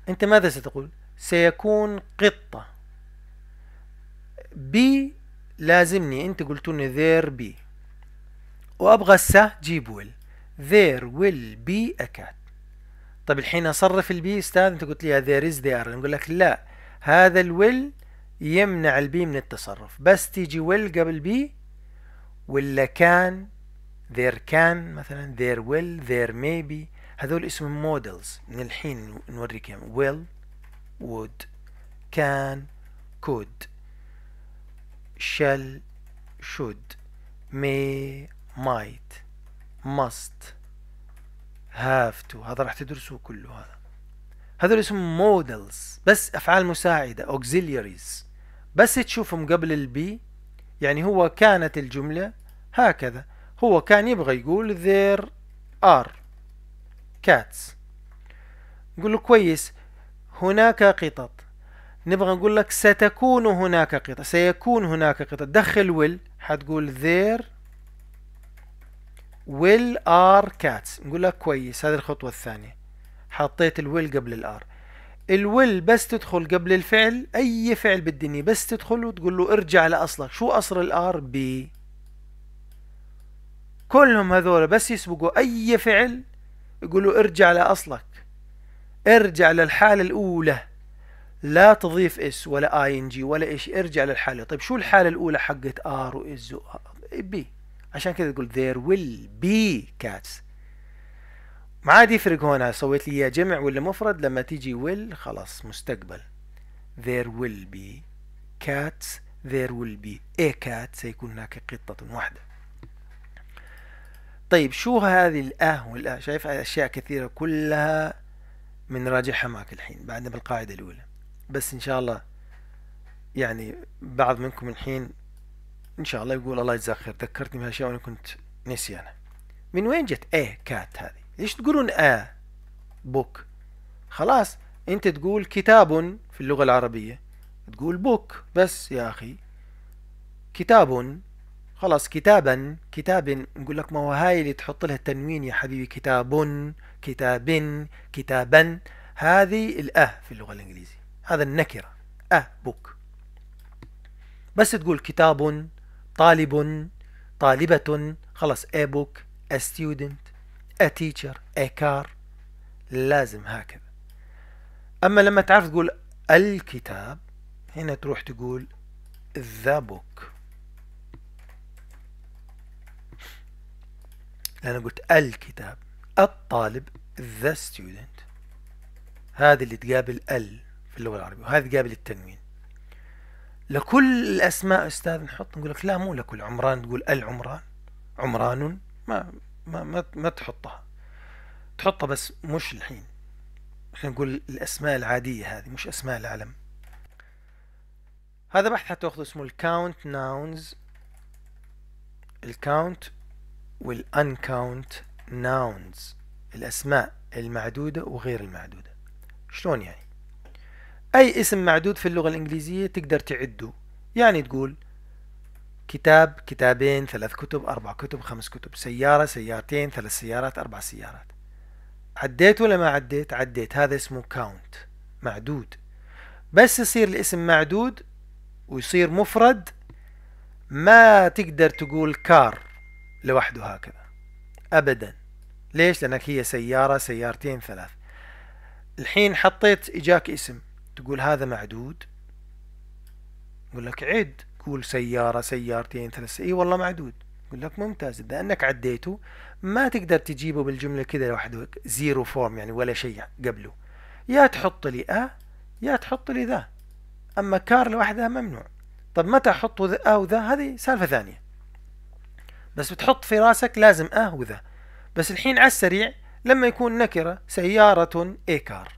أنت ماذا ستقول سيكون قطة بي لازمني أنت قلتون there be وأبغى الس جيب will there will be a cat طيب الحين اصرف البي استاذ انت قلت لي ذير از ذير نقول لك لا هذا الويل يمنع البي من التصرف بس تيجي ويل قبل بي ولا كان ذير كان مثلا ذير ويل ذير ميبي هذول اسمهم مودلز من الحين نوريك ويل وود كان كود شل شود مي مايت ماست هاف تو هذا راح تدرسوه كله هذا هذول اسمهم مودلز بس افعال مساعده auxiliaries بس تشوفهم قبل البي يعني هو كانت الجمله هكذا هو كان يبغى يقول ذير ار كاتس نقول له كويس هناك قطط نبغى نقول لك ستكون هناك قطط سيكون هناك قطط دخل ويل حتقول there will are cats نقول لك كويس هذه الخطوة الثانية حطيت الويل قبل الار الويل بس تدخل قبل الفعل اي فعل بالدنيا بس تدخل وتقول له ارجع لاصلك شو اصل الار بي كلهم هذول بس يسبقوا اي فعل يقولوا ارجع لاصلك ارجع للحالة الاولى لا تضيف اس ولا اي ان جي ولا ايش ارجع للحالة طيب شو الحالة الاولى حقت ار واز بي عشان كذا تقول there will be cats ما عاد يفرق هنا سويت لي اياه جمع ولا مفرد لما تيجي will خلاص مستقبل there will be cats there will be a cat سيكون هناك قطة واحدة طيب شو هذه الاه والاه شايف اشياء كثيرة كلها بنراجعها معك الحين بعدنا بالقاعدة الاولى بس ان شاء الله يعني بعض منكم الحين ان شاء الله يقول الله يجزاه خير ذكرتني بهالاشياء وانا كنت نسيانه من وين جت ايه كات هذه ليش تقولون اه بوك خلاص انت تقول كتاب في اللغة العربية تقول بوك بس يا اخي كتاب خلاص كتابا كتاب نقول لك ما هو هاي اللي تحط لها التنوين يا حبيبي كتاب كتاب كتابا هذه الاه في اللغة الانجليزية هذا النكرة اه بوك بس تقول كتاب طالب طالبة خلص a book a student a teacher a car لازم هكذا أما لما تعرف تقول الكتاب هنا تروح تقول the book أنا قلت الكتاب الطالب the student هذه اللي تقابل ال في اللغة العربية وهذه تقابل التنوين لكل الاسماء استاذ نحط نقول لك لا مو لكل عمران تقول العمران عمران ما ما ما, ما تحطها تحطها بس مش الحين خلينا نقول الاسماء العاديه هذه مش اسماء العلم هذا بحث حتاخذ اسمه الكاونت ناونز الكاونت والانكاونت ناونز الاسماء المعدوده وغير المعدوده شلون يعني أي اسم معدود في اللغة الإنجليزية تقدر تعده يعني تقول كتاب كتابين ثلاث كتب أربع كتب خمس كتب سيارة سيارتين ثلاث سيارات أربع سيارات عديت ولا ما عديت عديت هذا اسمه كاونت معدود بس يصير الاسم معدود ويصير مفرد ما تقدر تقول كار لوحده هكذا أبدا ليش لأنك هي سيارة سيارتين ثلاث الحين حطيت إجاك اسم تقول هذا معدود يقول لك عد قول سيارة سيارتين ثلاث اي والله معدود يقول لك ممتاز اذا انك عديته ما تقدر تجيبه بالجملة كذا لوحده زيرو فورم يعني ولا شيء يعني قبله يا تحط لي أ يا تحط لي ذا أما كار لوحدها ممنوع طب متى أحط أ وذا هذه سالفة ثانية بس بتحط في راسك لازم أ وذا بس الحين على السريع لما يكون نكرة سيارة إيكار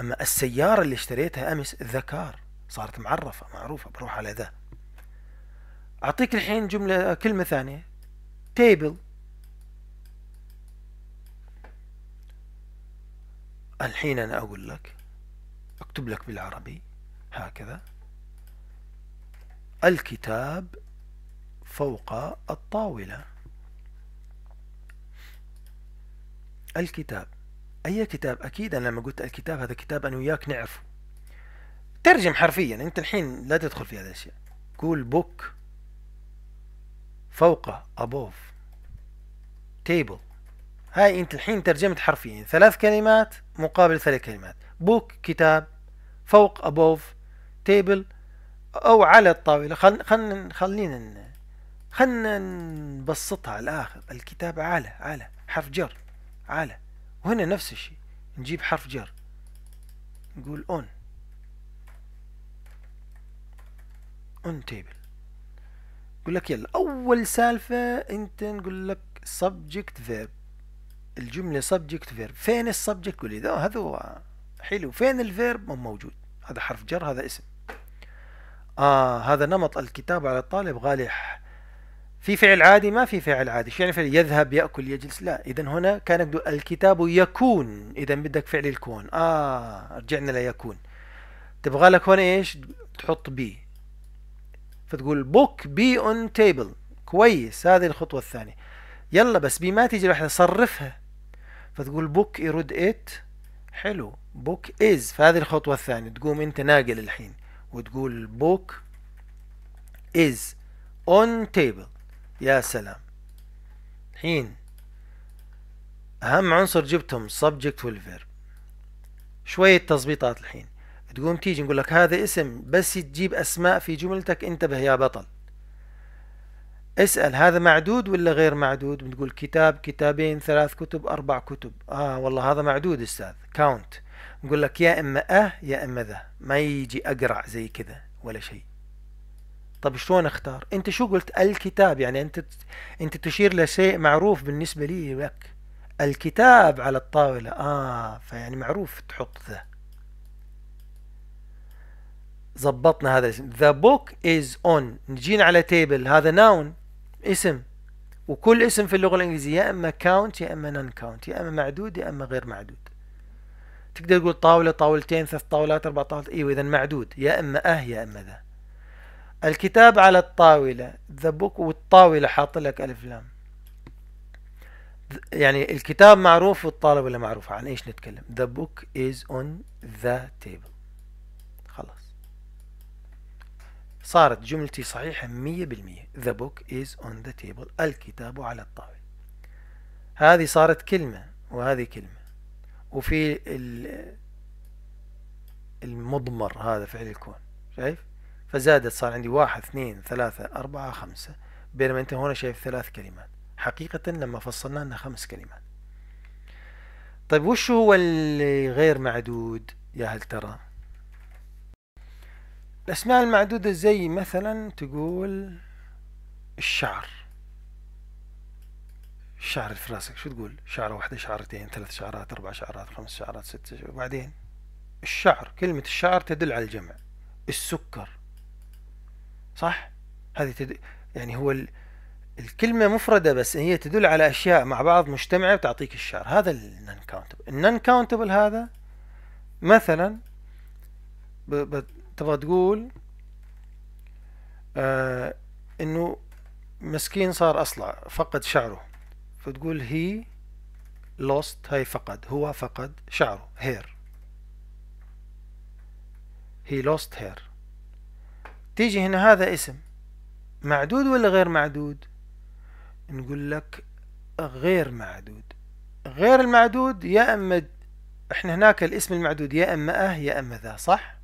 أما السيارة اللي اشتريتها أمس ذكار صارت معرفة معروفة بروح على ذا أعطيك الحين جملة كلمة ثانية تيبل الحين أنا أقول لك أكتب لك بالعربي هكذا الكتاب فوق الطاولة الكتاب اي كتاب اكيد انا لما قلت الكتاب هذا كتاب انا وياك نعرفه ترجم حرفيا انت الحين لا تدخل في هذه الاشياء قول بوك فوقه ابوف تيبل هاي انت الحين ترجمت حرفيا ثلاث كلمات مقابل ثلاث كلمات بوك كتاب فوق ابوف تيبل او على الطاوله خل خل خلينا خلينا نبسطها على الاخر الكتاب على على حرف جر على وهنا نفس الشيء نجيب حرف جر نقول on on table يقول لك يلا اول سالفه انت نقول لك subject verb الجمله subject verb فين السبجكت تقول لي هذا هو حلو فين الفيرب موجود هذا حرف جر هذا اسم آه هذا نمط الكتابة على الطالب غالي في فعل عادي ما في فعل عادي شو يعني فعل يذهب يأكل يجلس لا إذا هنا كان الكتاب يكون إذا بدك فعل الكون آه رجعنا ليكون تبغى لك هنا إيش تحط بي فتقول بوك بي اون تيبل كويس هذه الخطوة الثانية يلا بس بي ما تيجي لوحدها صرفها فتقول بوك يرد ات حلو بوك از فهذه الخطوة الثانية تقوم انت ناقل الحين وتقول بوك از اون تيبل يا سلام الحين أهم عنصر جبتهم subject والفيرب شوية تظبيطات الحين تقوم تيجي نقول لك هذا اسم بس تجيب أسماء في جملتك انتبه يا بطل اسأل هذا معدود ولا غير معدود بتقول كتاب كتابين ثلاث كتب أربع كتب آه والله هذا معدود أستاذ كاونت نقول لك يا إما أه يا إما ذا ما يجي أقرع زي كذا ولا شيء طب شلون اختار انت شو قلت الكتاب يعني انت انت تشير لشيء معروف بالنسبه لي لك الكتاب على الطاوله اه فيعني معروف تحط ذا زبطنا هذا الاسم ذا بوك از اون نجينا على تيبل هذا ناون اسم وكل اسم في اللغه الانجليزيه يا اما كاونت يا اما نون كاونت يا اما معدود يا اما غير معدود تقدر تقول طاوله طاولتين ثلاث طاولات اربع طاولات ايوه اذا معدود يا اما اه يا اما ذا الكتاب على الطاولة ذا بوك والطاولة حاط لك ألف لام يعني الكتاب معروف والطاولة ولا معروفة عن إيش نتكلم ذا بوك إز أون ذا تيبل خلاص صارت جملتي صحيحة مية بالمية ذا بوك إز أون ذا تيبل الكتاب على الطاولة هذه صارت كلمة وهذه كلمة وفي المضمر هذا فعل الكون شايف فزادت صار عندي واحد اثنين ثلاثة أربعة خمسة بينما أنت هنا شايف ثلاث كلمات حقيقة لما فصلنا لنا خمس كلمات طيب وش هو اللي غير معدود يا هل ترى الأسماء المعدودة زي مثلا تقول الشعر الشعر في راسك شو تقول شعرة واحدة شعرتين ثلاث شعرات أربع شعرات خمس شعرات ست شعرات وبعدين الشعر كلمة الشعر تدل على الجمع السكر صح هذه تد... يعني هو ال... الكلمة مفردة بس هي تدل على أشياء مع بعض مجتمعة بتعطيك الشعر هذا النون كاونتبل النون كاونتبل هذا مثلا ب... ب... تبغى تقول آه انه مسكين صار اصلع فقد شعره فتقول هي لوست هاي فقد هو فقد شعره هير هي لوست هير تيجي هنا هذا اسم معدود ولا غير معدود نقول لك غير معدود غير المعدود يا اما احنا هناك الاسم المعدود يا اما اه يا اما ذا صح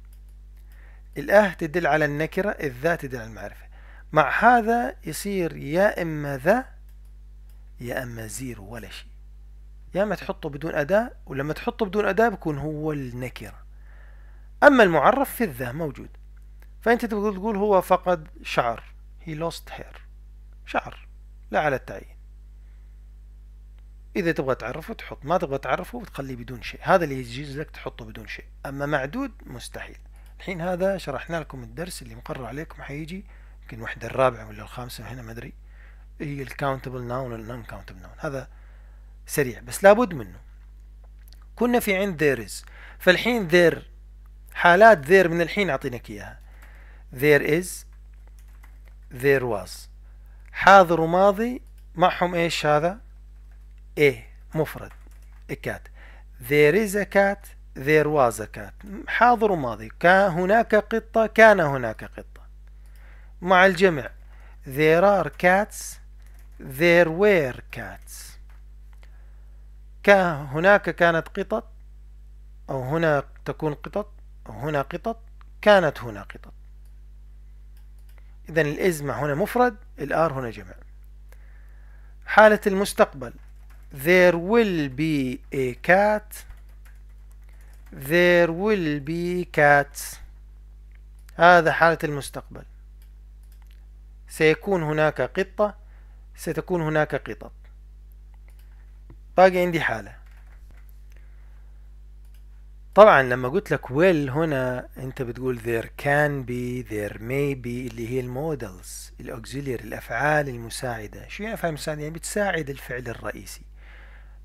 الاه تدل على النكره الذا تدل على المعرفه مع هذا يصير يا اما ذا يا اما زيرو ولا شيء يا اما تحطه بدون اداه ولما تحطه بدون اداه بكون هو النكره اما المعرف في الذا موجود فأنت تقول تقول هو فقد شعر he lost hair شعر لا على التعيين إذا تبغى تعرفه تحط ما تبغى تعرفه وتخليه بدون شيء هذا اللي يجيز لك تحطه بدون شيء أما معدود مستحيل الحين هذا شرحنا لكم الدرس اللي مقرر عليكم حيجي يمكن وحدة الرابعة ولا الخامسة هنا ما أدري هي الكاونتبل ناون والنون كاونتبل ناون هذا سريع بس لابد منه كنا في عند there is فالحين there حالات there من الحين أعطيناك إياها there is there was حاضر وماضي معهم ايش هذا ايه مفرد a cat there is a cat there was a cat حاضر وماضي كان هناك قطة كان هناك قطة مع الجمع there are cats there were cats كان هناك كانت قطط أو هنا تكون قطط أو هنا قطط كانت هنا قطط إذا الإزمع هنا مفرد الآر هنا جمع حالة المستقبل there will be a cat there will be cats هذا حالة المستقبل سيكون هناك قطة ستكون هناك قطط باقي عندي حالة طبعا لما قلت لك ويل هنا انت بتقول there can be there may be اللي هي المودلز الاوكسيلير الافعال المساعده شو يعني افعال مساعده يعني بتساعد الفعل الرئيسي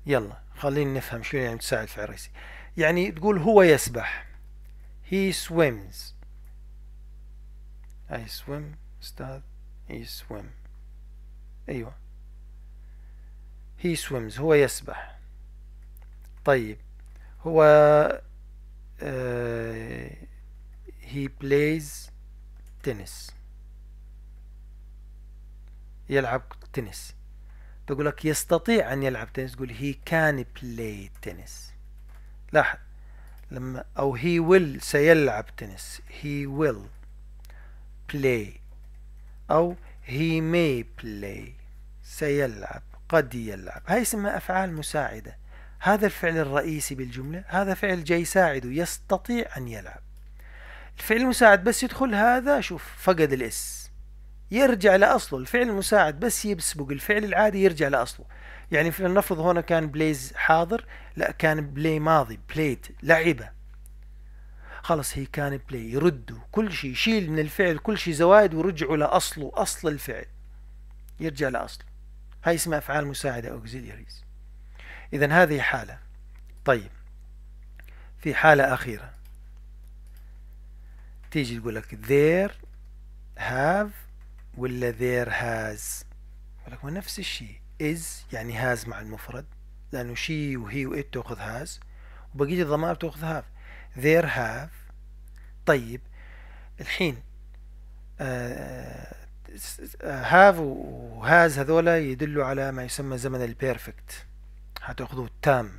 يلا خلينا نفهم شو يعني بتساعد الفعل الرئيسي يعني تقول هو يسبح he swims I swim استاذ he swim ايوه he swims هو يسبح طيب هو uh, he plays tennis يلعب تنس تقول لك يستطيع أن يلعب تنس تقول he can play tennis لاحظ لما أو he will سيلعب تنس he will play أو he may play سيلعب قد يلعب هاي اسمها أفعال مساعدة هذا الفعل الرئيسي بالجملة هذا فعل جاي يساعده يستطيع أن يلعب الفعل المساعد بس يدخل هذا شوف فقد الاس يرجع لأصله الفعل المساعد بس يسبق الفعل العادي يرجع لأصله يعني فلنفرض هنا كان بليز حاضر لا كان بلاي ماضي بليت لعبة خلص هي كان بلاي يرد كل شيء يشيل من الفعل كل شيء زوائد ورجعوا لأصله أصل الفعل يرجع لأصله هاي اسمها أفعال مساعدة auxiliaries إذا هذه حالة طيب في حالة أخيرة تيجي تقول لك there have ولا there has يقول لك نفس الشيء is يعني has مع المفرد لأنه she وهي وit تأخذ has وبقية الضمائر تأخذ have there have طيب الحين آه هاف آه، وهاز هذولا يدلوا على ما يسمى زمن البيرفكت هتاخذه تام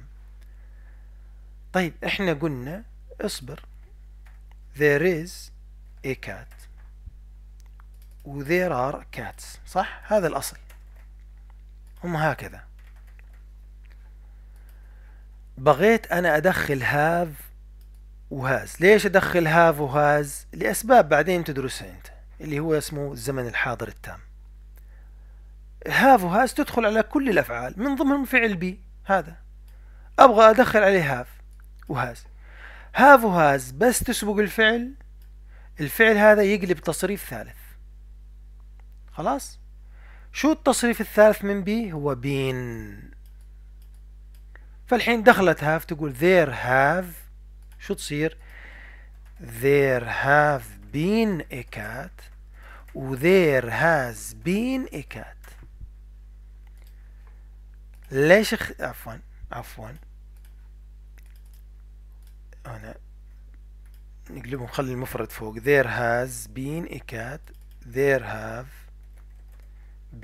طيب احنا قلنا اصبر there is a cat و there are cats صح هذا الأصل هم هكذا بغيت أنا أدخل have وهاز ليش أدخل have وهاز لأسباب بعدين تدرسها أنت اللي هو اسمه الزمن الحاضر التام have وهاز تدخل على كل الأفعال من ضمنهم فعل بي هذا ابغى ادخل عليه هاف وهاز هاف وهاز بس تسبق الفعل الفعل هذا يقلب تصريف ثالث خلاص شو التصريف الثالث من بي هو بين فالحين دخلت هاف تقول there have شو تصير there have been a cat و there has been a cat ليش خ... عفوا عفوا هنا نقلبهم خلي المفرد فوق there has been a cat there have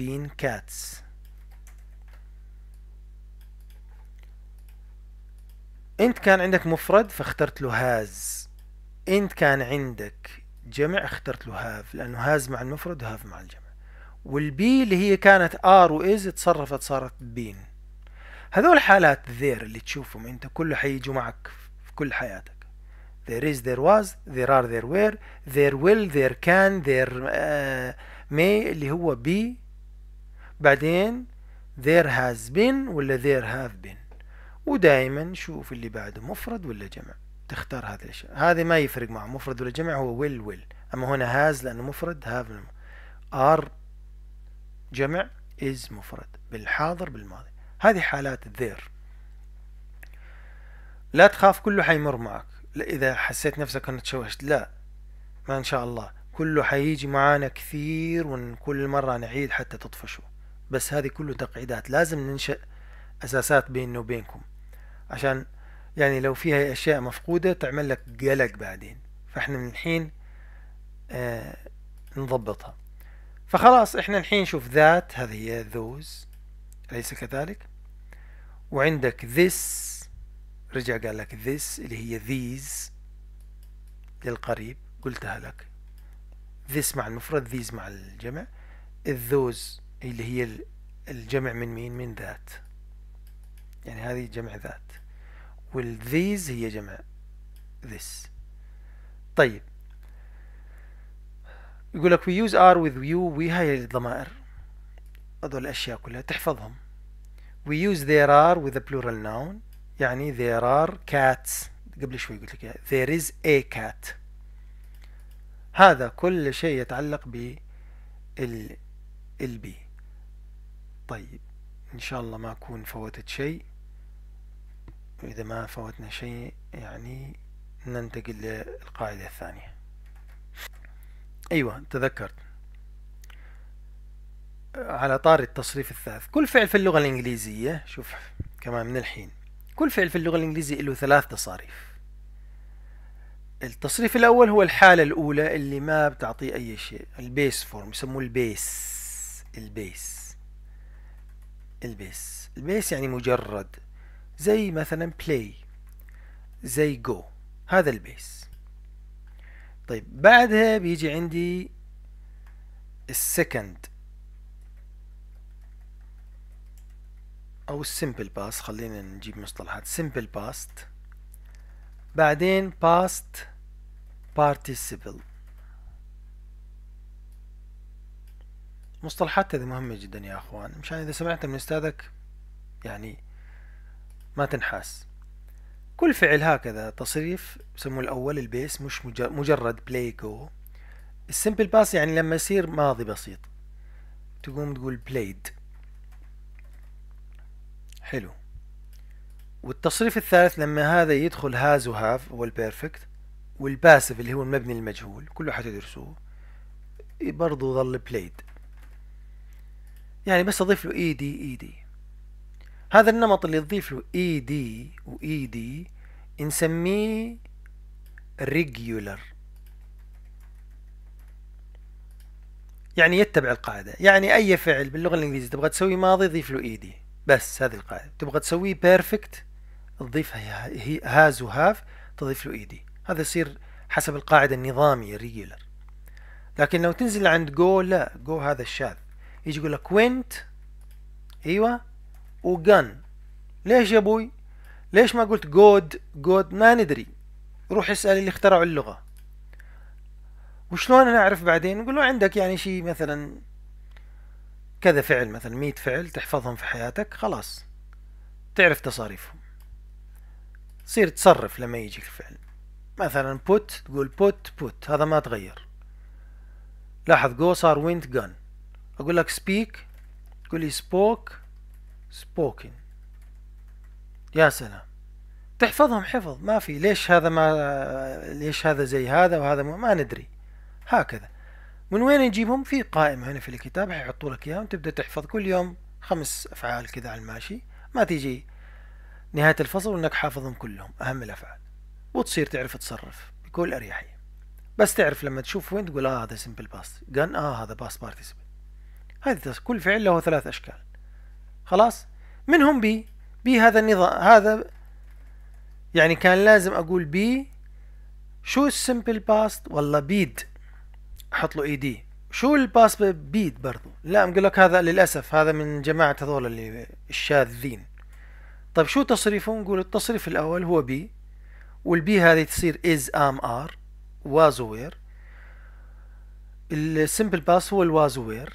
been cats انت كان عندك مفرد فاخترت له has انت كان عندك جمع اخترت له هاف لانه هاز مع المفرد وهاف مع الجمع والبي اللي هي كانت ار واز تصرفت صارت بين هذول حالات ذير اللي تشوفهم انت كله حيجوا معك في كل حياتك there is there was there are there were there will there can there uh, may اللي هو be بعدين there has been ولا there have been ودائما شوف اللي بعده مفرد ولا جمع تختار هذه الاشياء هذه ما يفرق مع مفرد ولا جمع هو will will اما هنا has لانه مفرد have are جمع is مفرد بالحاضر بالماضي هذه حالات الذير لا تخاف كله حيمر معك لا إذا حسيت نفسك أنك تشوشت لا ما إن شاء الله كله حيجي معانا كثير وكل مرة نعيد حتى تطفشوا بس هذه كله تقعيدات لازم ننشأ أساسات بيننا وبينكم عشان يعني لو فيها أشياء مفقودة تعمل لك قلق بعدين فإحنا من الحين آه نضبطها فخلاص إحنا الحين نشوف ذات هذه هي ذوز أليس كذلك؟ وعندك this رجع قال لك this اللي هي these للقريب قلتها لك this مع المفرد these مع الجمع those اللي هي الجمع من مين من ذات يعني هذه جمع ذات والthese هي جمع this طيب يقول لك we use are with you we هاي الضمائر هذول الأشياء كلها تحفظهم we use there are with a plural noun يعني there are cats قبل شوي قلت لك there is a cat هذا كل شيء يتعلق ب ال البي طيب ان شاء الله ما اكون فوتت شيء واذا ما فوتنا شيء يعني ننتقل للقاعدة الثانية ايوه تذكرت على طار التصريف الثالث كل فعل في اللغة الإنجليزية شوف كمان من الحين كل فعل في اللغة الإنجليزية له ثلاث تصاريف التصريف الأول هو الحالة الأولى اللي ما بتعطي أي شيء البيس فورم يسموه البيس البيس البيس البيس يعني مجرد زي مثلا بلاي زي جو هذا البيس طيب بعدها بيجي عندي السكند او السمبل باست خلينا نجيب مصطلحات simple باست بعدين باست بارتيسيبل مصطلحات هذه مهمة جدا يا اخوان مشان اذا سمعت من استاذك يعني ما تنحاس كل فعل هكذا تصريف يسموه الاول البيس مش مجرد بلاي جو السمبل باس يعني لما يصير ماضي بسيط تقوم تقول بلايد حلو والتصريف الثالث لما هذا يدخل هاز وهاف هو البيرفكت والباسف اللي هو المبني المجهول كله حتدرسوه برضه ظل بليد يعني بس اضيف له اي دي اي دي هذا النمط اللي تضيف له اي دي واي دي نسميه ريجولر يعني يتبع القاعدة يعني أي فعل باللغة الإنجليزية تبغى تسوي ماضي ضيف له اي e دي بس هذه القاعدة تبغى تسويه بيرفكت تضيفها هي هاز وهاف تضيف له ايدي هذا يصير حسب القاعدة النظامية ريجيلر لكن لو تنزل عند جو لا جو هذا الشاذ يجي يقول لك وينت ايوه وجن ليش يا ابوي ليش ما قلت جود جود ما ندري روح اسأل اللي اخترعوا اللغة وشلون انا اعرف بعدين يقول له عندك يعني شيء مثلا كذا فعل مثلا مية فعل تحفظهم في حياتك خلاص تعرف تصاريفهم تصير تصرف لما يجيك الفعل مثلا put تقول put put هذا ما تغير لاحظ go صار went gone أقول لك speak تقول لي spoke spoken يا سلام تحفظهم حفظ ما في ليش هذا ما ليش هذا زي هذا وهذا ما, ما ندري هكذا من وين نجيبهم في قائمة هنا في الكتاب حيحطوا لك اياها وتبدأ تحفظ كل يوم خمس افعال كذا على الماشي ما تيجي نهاية الفصل وانك حافظهم كلهم اهم الافعال وتصير تعرف تتصرف بكل اريحية بس تعرف لما تشوف وين تقول اه هذا سمبل باست قال اه هذا باست بارتيسيبل هذه كل فعل له ثلاث اشكال خلاص منهم بي بي هذا النظام هذا يعني كان لازم اقول بي شو السمبل باست والله بيد حط له اي دي شو الباس بيد برضو لا بقول لك هذا للاسف هذا من جماعه هذول اللي الشاذين طيب شو تصريفه نقول التصريف الاول هو بي والبي هذه تصير از ام ار واز وير السمبل باس هو الواز وير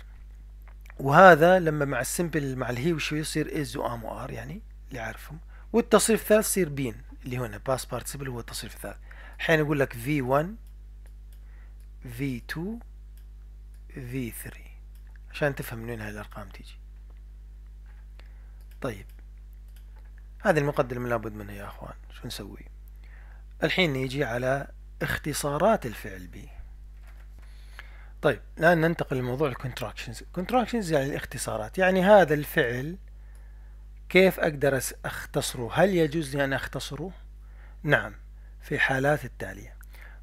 وهذا لما مع السمبل مع الهي وشو يصير از وام وار يعني اللي عارفهم والتصريف الثالث يصير بين اللي هنا باس بارتسيبل هو التصريف الثالث حين يقول لك v1 V2 V3 عشان تفهم من وين الأرقام تيجي طيب هذه المقدمة لابد منها يا أخوان شو نسوي الحين نيجي على اختصارات الفعل B طيب الآن ننتقل لموضوع الكونتراكشنز contractions يعني الاختصارات يعني هذا الفعل كيف أقدر أختصره هل يجوز لي أن أختصره نعم في حالات التالية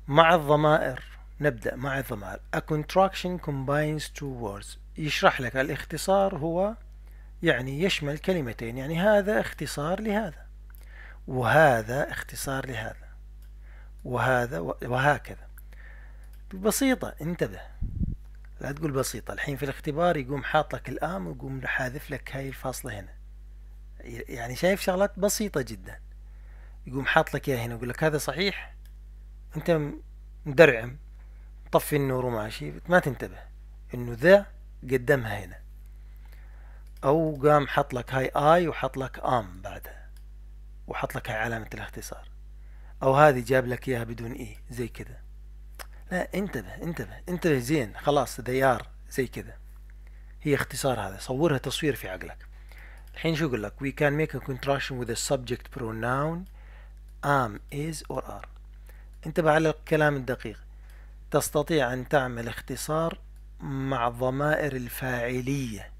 مع الضمائر نبدأ مع الضمائر A contraction combines two words يشرح لك الاختصار هو يعني يشمل كلمتين يعني هذا اختصار لهذا وهذا اختصار لهذا وهذا وهكذا بسيطة انتبه لا تقول بسيطة الحين في الاختبار يقوم حاط لك الآم ويقوم حاذف لك هاي الفاصلة هنا يعني شايف شغلات بسيطة جدا يقوم حاط لك اياها هنا ويقول لك هذا صحيح انت مدرعم طفي النور وماشي ما تنتبه انه ذا قدمها هنا او قام حط لك هاي اي وحط لك ام بعدها وحط لك هاي علامة الاختصار او هذه جاب لك اياها بدون اي زي كذا لا انتبه انتبه انتبه زين خلاص ديار زي كذا هي اختصار هذا صورها تصوير في عقلك الحين شو يقول لك we can make a contraction with a subject pronoun am is or are انتبه على الكلام الدقيق تستطيع أن تعمل اختصار مع ضمائر الفاعلية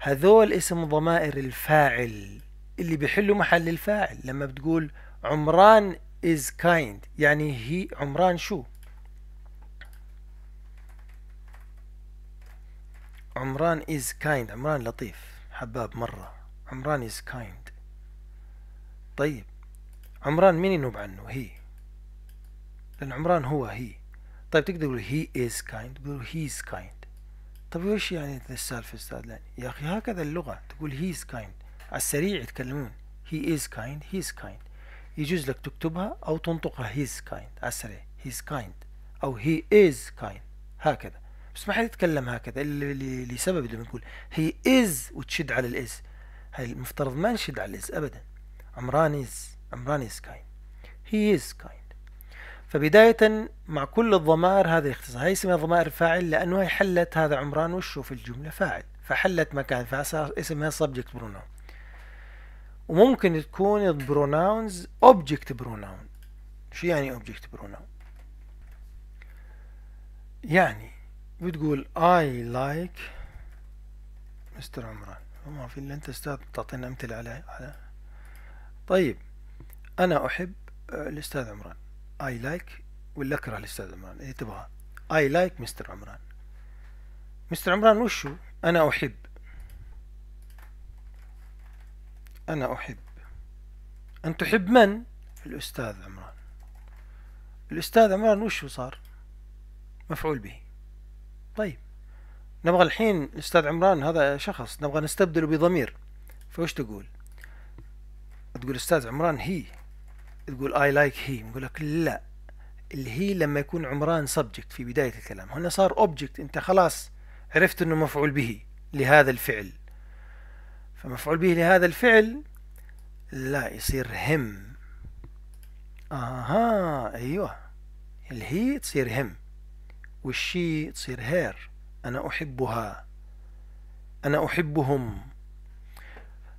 هذول اسم ضمائر الفاعل اللي بيحلوا محل الفاعل لما بتقول عمران is kind يعني هي عمران شو عمران is kind عمران لطيف حباب مرة عمران is kind طيب عمران مين ينوب عنه هي لأن عمران هو هي طيب تقدر تقول هي از كايند تقول هي از كايند طيب وش يعني السالفه استاذ لاني يا اخي هكذا اللغه تقول هي از كايند على السريع يتكلمون هي از كايند هي از كايند يجوز لك تكتبها او تنطقها هي از كايند على السريع هي از كايند او هي از كايند هكذا بس ما حد يتكلم هكذا اللي لسبب اللي بنقول هي از وتشد على الاز هاي المفترض ما نشد على الاز ابدا عمران از عمران از كايند هي از كايند فبداية مع كل الضمائر هذا يختصر هي اسمها ضمائر فاعل لأنه هي حلت هذا عمران وشو في الجملة فاعل فحلت مكان فصار اسمها subject pronoun وممكن تكون البروناونز object pronoun شو يعني object pronoun يعني بتقول I like مستر عمران ما في الا انت استاذ تعطينا امثله على طيب انا احب الاستاذ عمران اي لايك ولا اكره الاستاذ عمران اللي تبغاه اي لايك مستر عمران مستر عمران وشو انا احب انا احب ان تحب من الاستاذ عمران الاستاذ عمران وشو صار مفعول به طيب نبغى الحين الاستاذ عمران هذا شخص نبغى نستبدله بضمير فوش تقول تقول استاذ عمران هي تقول اي لايك هي نقول لك لا الهي لما يكون عمران سبجكت في بداية الكلام هنا صار اوبجكت انت خلاص عرفت انه مفعول به لهذا الفعل فمفعول به لهذا الفعل لا يصير هم اها ايوه الهي تصير هم والشي تصير هير انا احبها انا احبهم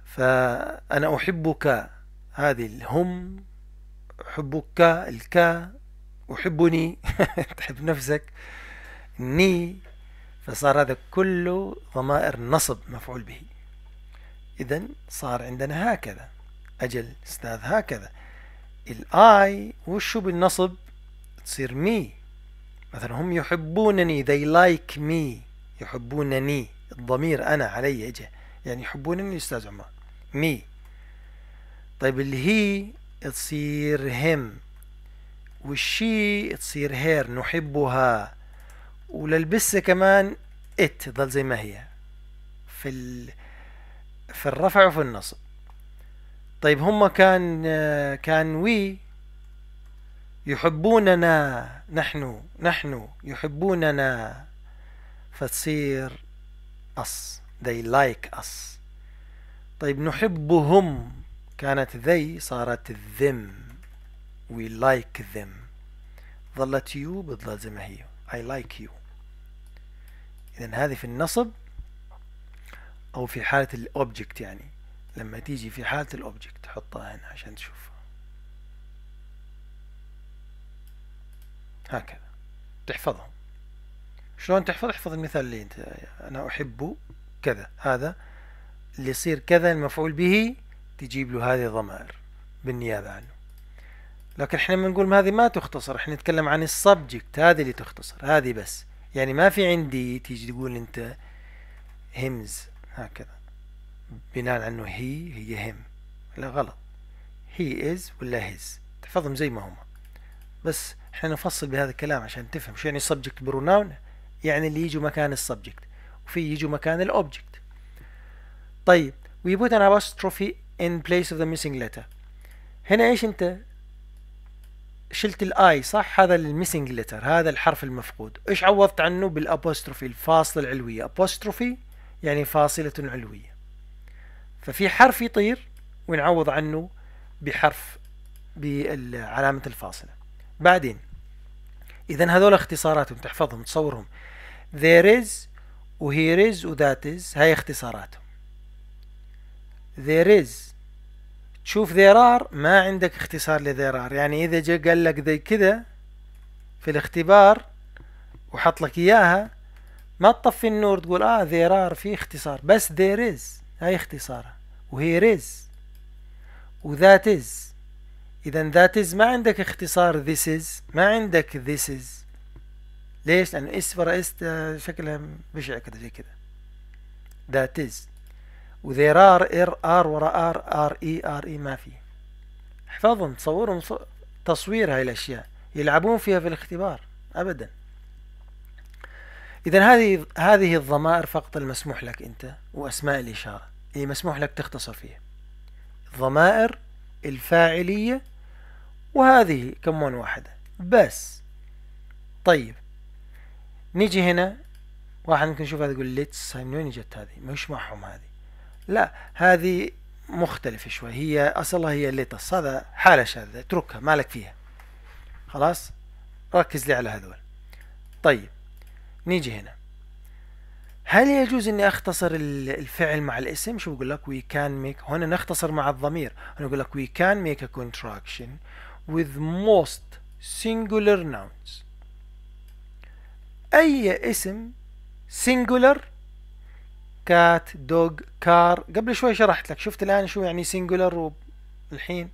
فانا احبك هذه الهم حبك الكا أحبني <laughs> تحب نفسك ني فصار هذا كله ضمائر نصب مفعول به إذا صار عندنا هكذا أجل أستاذ هكذا الآي وشو بالنصب تصير مي مثلا هم يحبونني they like me يحبونني الضمير أنا علي إجا يعني يحبونني أستاذ عمر مي طيب اللي هي تصير هم والشي تصير هير نحبها وللبسة كمان ات تضل زي ما هي في ال... في الرفع وفي النصب طيب هما كان كان وي يحبوننا نحن نحن يحبوننا فتصير أص they like us طيب نحبهم كانت ذي صارت them we like them ظلت you بتظل زي ما هي I like you إذا هذه في النصب أو في حالة الأوبجكت يعني لما تيجي في حالة الأوبجكت حطها هنا عشان تشوفها هكذا تحفظهم شلون تحفظ احفظ المثال اللي انت أنا أحب كذا هذا اللي يصير كذا المفعول به يجيب له هذه ضمائر بالنيابة عنه لكن احنا بنقول هذه ما تختصر احنا نتكلم عن السبجكت هذه اللي تختصر هذه بس يعني ما في عندي تيجي تقول انت همز هكذا بناء عنه هي هي هم لا غلط هي از ولا هز تحفظهم زي ما هم بس احنا نفصل بهذا الكلام عشان تفهم شو يعني سبجكت بروناون يعني اللي يجوا مكان السبجكت وفي يجوا مكان الاوبجكت طيب we put an apostrophe in place of the missing letter هنا ايش انت شلت الاي صح هذا الميسنج ليتر هذا الحرف المفقود ايش عوضت عنه بالابوستروفي الفاصله العلويه ابوستروفي يعني فاصله علويه ففي حرف يطير ونعوض عنه بحرف بعلامه الفاصله بعدين اذا هذول اختصاراتهم تحفظهم تصورهم there is و here is و that is هاي اختصاراتهم there is شوف ذرار ما عندك اختصار لذرار يعني اذا جا قال لك زي كذا في الاختبار وحط لك اياها ما تطفي النور تقول اه ذرار في اختصار بس ذير از هاي اختصارها وهي از وذات از اذا ذات از ما عندك اختصار ذيس از ما عندك ذيس از ليش لان اس فرا اس آه، شكلها بشع كذا زي كذا ذات از وذير ار ار ار ورا ار ار اي ار اي ما في احفظهم تصورهم تصوير هاي الاشياء يلعبون فيها في الاختبار ابدا اذا هذه هذه الضمائر فقط المسموح لك انت واسماء الاشاره اللي مسموح لك تختصر فيها الضمائر الفاعليه وهذه كمون واحده بس طيب نيجي هنا واحد ممكن يشوف هذا يقول ليتس هاي من وين جت هذه مش معهم هذه لا هذه مختلفة شوي هي أصلها هي الليتس هذا حالة شاذة اتركها مالك فيها خلاص ركز لي على هذول طيب نيجي هنا هل يجوز اني اختصر الفعل مع الاسم شو بقول لك وي كان ميك هنا نختصر مع الضمير انا بقول لك وي كان ميك ا كونتراكشن وذ موست سينجولر nouns اي اسم سينجولر كات دوغ كار قبل شوي شرحت لك شفت الآن شو يعني سينجولر و الحين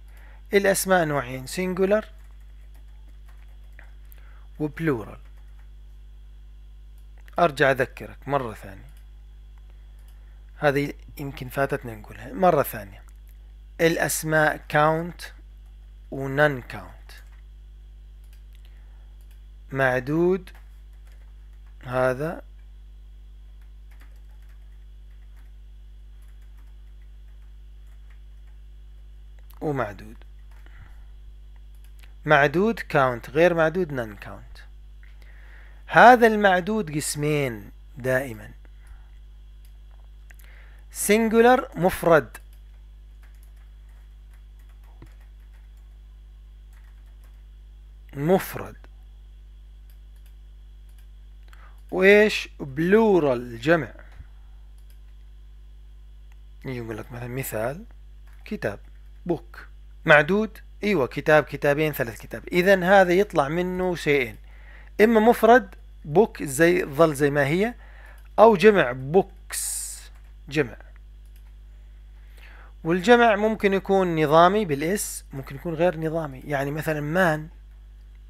الأسماء نوعين سينجولر وبلورال أرجع أذكرك مرة ثانية هذه يمكن فاتتنا نقولها مرة ثانية الأسماء كاونت ونن كاونت معدود هذا ومعدود معدود كاونت غير معدود نون كاونت هذا المعدود قسمين دائما singular مفرد مفرد وايش بلورال جمع يقول لك مثلا مثال كتاب بوك معدود ايوه كتاب كتابين ثلاث كتاب اذا هذا يطلع منه شيئين اما مفرد بوك زي ظل زي ما هي او جمع بوكس جمع والجمع ممكن يكون نظامي بالاس ممكن يكون غير نظامي يعني مثلا مان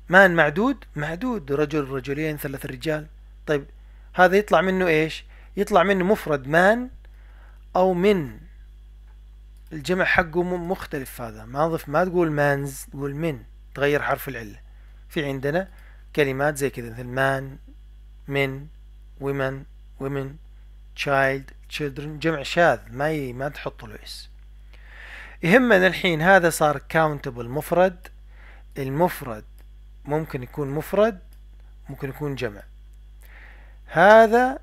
مان معدود معدود رجل رجلين ثلاث رجال طيب هذا يطلع منه ايش يطلع منه مفرد مان او من الجمع حقه مختلف هذا ما اضف ما تقول مانز تقول من تغير حرف العلة في عندنا كلمات زي كذا مثل مان من ومن ومن تشايلد تشيلدرن جمع شاذ ما ي... ما تحط له اس يهمنا الحين هذا صار كاونتبل مفرد المفرد ممكن يكون مفرد ممكن يكون جمع هذا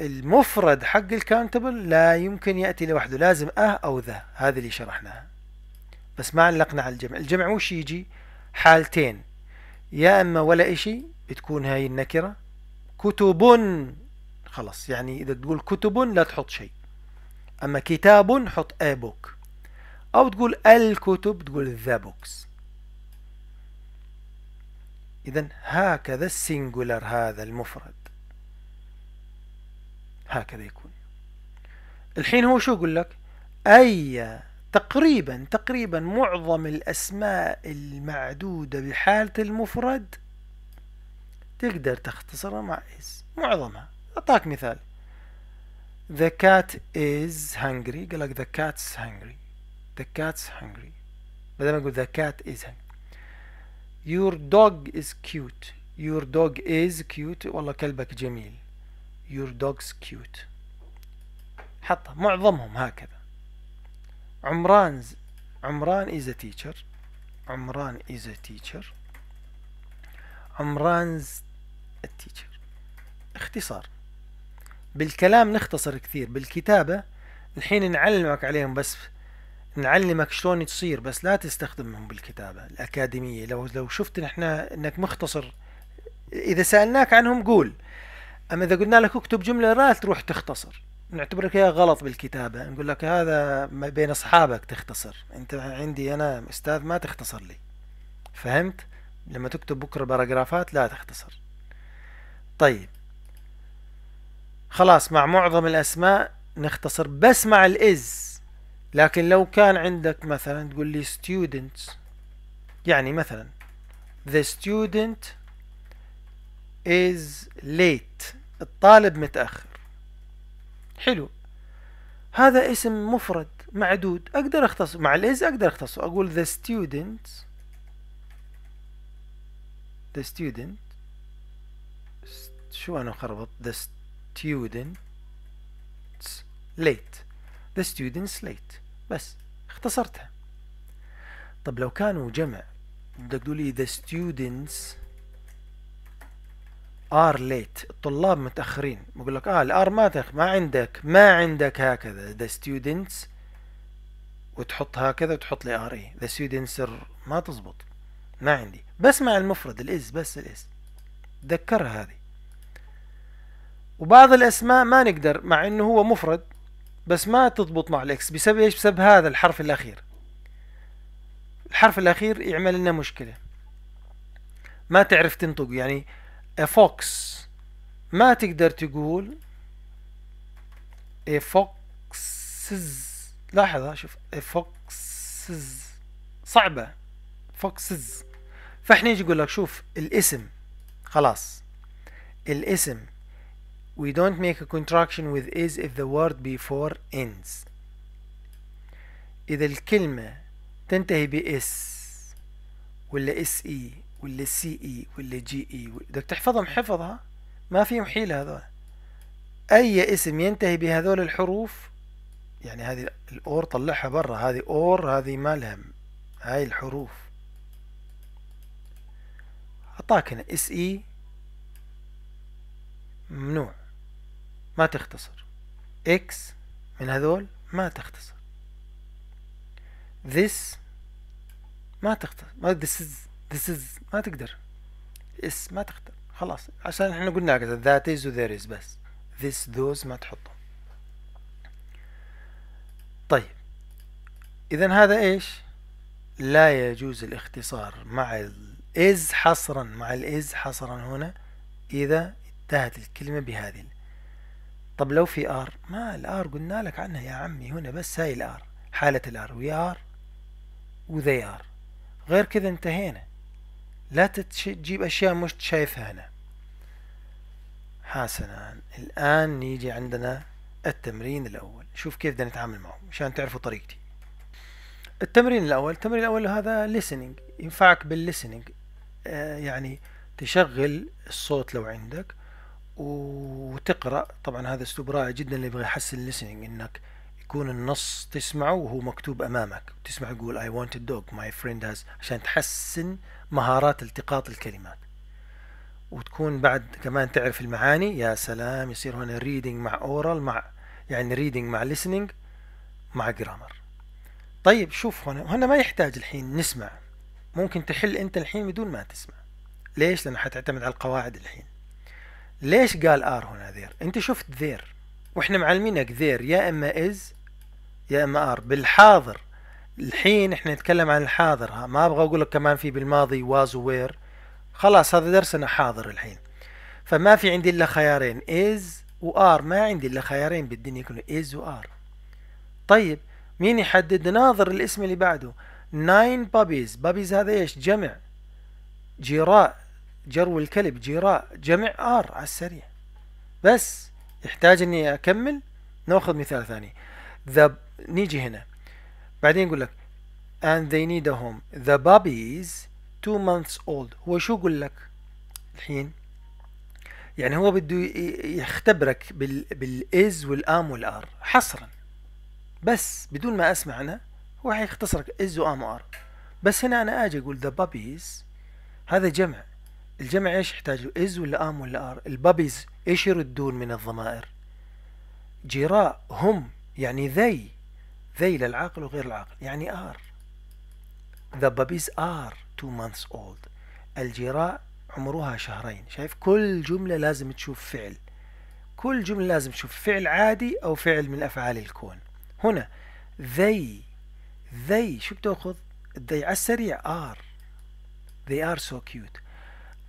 المفرد حق الكاونتبل لا يمكن يأتي لوحده لازم أه أو ذا هذا اللي شرحناه بس ما علقنا على الجمع الجمع وش يجي حالتين يا أما ولا إشي بتكون هاي النكرة كتب خلص يعني إذا تقول كتب لا تحط شيء أما كتاب حط اي بوك أو تقول الكتب تقول ذا بوكس إذا هكذا السنجولر هذا المفرد هكذا يكون الحين هو شو يقول لك أي تقريبا تقريبا معظم الأسماء المعدودة بحالة المفرد تقدر تختصرها مع is معظمها أعطاك مثال The cat is hungry قال لك the cat's hungry the cat's hungry بدل ما أقول the cat is hungry your dog is cute your dog is cute والله كلبك جميل your dog's cute حطها معظمهم هكذا عمران عمران is a teacher عمران is a teacher عمران's a teacher اختصار بالكلام نختصر كثير بالكتابة الحين نعلمك عليهم بس نعلمك شلون تصير بس لا تستخدمهم بالكتابة الأكاديمية لو لو شفت نحن انك مختصر إذا سألناك عنهم قول اما اذا قلنا لك اكتب جمله لا تروح تختصر نعتبرك اياها غلط بالكتابه نقول لك هذا ما بين اصحابك تختصر انت عندي انا استاذ ما تختصر لي فهمت لما تكتب بكره باراجرافات لا تختصر طيب خلاص مع معظم الاسماء نختصر بس مع الاز لكن لو كان عندك مثلا تقول لي students يعني مثلا the student is late الطالب متأخر حلو هذا اسم مفرد معدود أقدر أختصر مع الإز أقدر أختصه أقول the student the student شو أنا خربط the students late the students late بس اختصرتها طب لو كانوا جمع بدك تقولي the students ار ليت الطلاب متاخرين بقول لك اه الار ما تخ ما عندك ما عندك هكذا ذا ستودنتس وتحط هكذا وتحط لي ار اي ذا ستودنتس ما تزبط ما عندي بس مع المفرد الاز بس الاز تذكرها هذه وبعض الاسماء ما نقدر مع انه هو مفرد بس ما تضبط مع الاكس بسبب ايش بسبب هذا الحرف الاخير الحرف الاخير يعمل لنا مشكله ما تعرف تنطق يعني a fox ما تقدر تقول a foxes لاحظ شوف a foxes صعبة foxes فاحنا يجي يقول لك شوف الاسم خلاص الاسم we don't make a contraction with is if the word before ends إذا الكلمة تنتهي بإس ولا إس إي ولا سي اي ولا جي اي بدك تحفظهم حفظها ما فيهم حيلة هذول اي اسم ينتهي بهذول الحروف يعني هذه الاور طلعها برا هذه اور هذه مالهم هاي الحروف اعطاك هنا اس اي ممنوع ما تختصر اكس من هذول ما تختصر this ما تختصر ما this is this is ما تقدر اس ما تقدر خلاص عشان احنا قلنا كذا that is و there is بس this those ما تحطهم طيب اذا هذا ايش لا يجوز الاختصار مع is حصرا مع is حصرا هنا اذا انتهت الكلمة بهذه طب لو في ار ما الار قلنا لك عنها يا عمي هنا بس هاي الار حالة الار وي ار وذي ار غير كذا انتهينا لا تجيب أشياء مش شايفها هنا حسنا الآن نيجي عندنا التمرين الأول شوف كيف بدنا نتعامل معه مشان تعرفوا طريقتي التمرين الأول التمرين الأول هذا listening ينفعك بالlistening آه، يعني تشغل الصوت لو عندك وتقرأ طبعا هذا اسلوب رائع جدا اللي يبغى يحسن listening انك يكون النص تسمعه وهو مكتوب امامك تسمع يقول I want a dog my friend has عشان تحسن مهارات التقاط الكلمات وتكون بعد كمان تعرف المعاني يا سلام يصير هنا ريدنج مع اورال مع يعني ريدنج مع لسننج مع جرامر طيب شوف هنا هنا ما يحتاج الحين نسمع ممكن تحل انت الحين بدون ما تسمع ليش لان حتعتمد على القواعد الحين ليش قال ار هنا ذير انت شفت ذير واحنا معلمينك ذير يا اما از يا اما ار بالحاضر الحين احنا نتكلم عن الحاضر ها ما ابغى اقول لك كمان في بالماضي واز وير خلاص هذا درسنا حاضر الحين فما في عندي الا خيارين از وار ما عندي الا خيارين بالدنيا كله از وار طيب مين يحدد ناظر الاسم اللي بعده ناين بابيز بابيز هذا ايش جمع جراء جرو الكلب جراء جمع ار على السريع بس يحتاج اني اكمل ناخذ مثال ثاني ذا نيجي هنا بعدين يقول لك and they need a home the puppies two months old هو شو يقول لك الحين يعني هو بده يختبرك بال بالاز والام والار حصرا بس بدون ما اسمع انا هو حيختصرك از وام وار بس هنا انا اجي اقول the puppies هذا جمع الجمع ايش يحتاج له از ولا ام ولا ار البابيز ايش يردون من الضمائر جراء هم يعني ذي ذيل العاقل وغير العاقل يعني آر the puppies are two months old الجراء عمرها شهرين شايف كل جملة لازم تشوف فعل كل جملة لازم تشوف فعل عادي أو فعل من أفعال الكون هنا they they شو بتاخذ they على السريع are they are so cute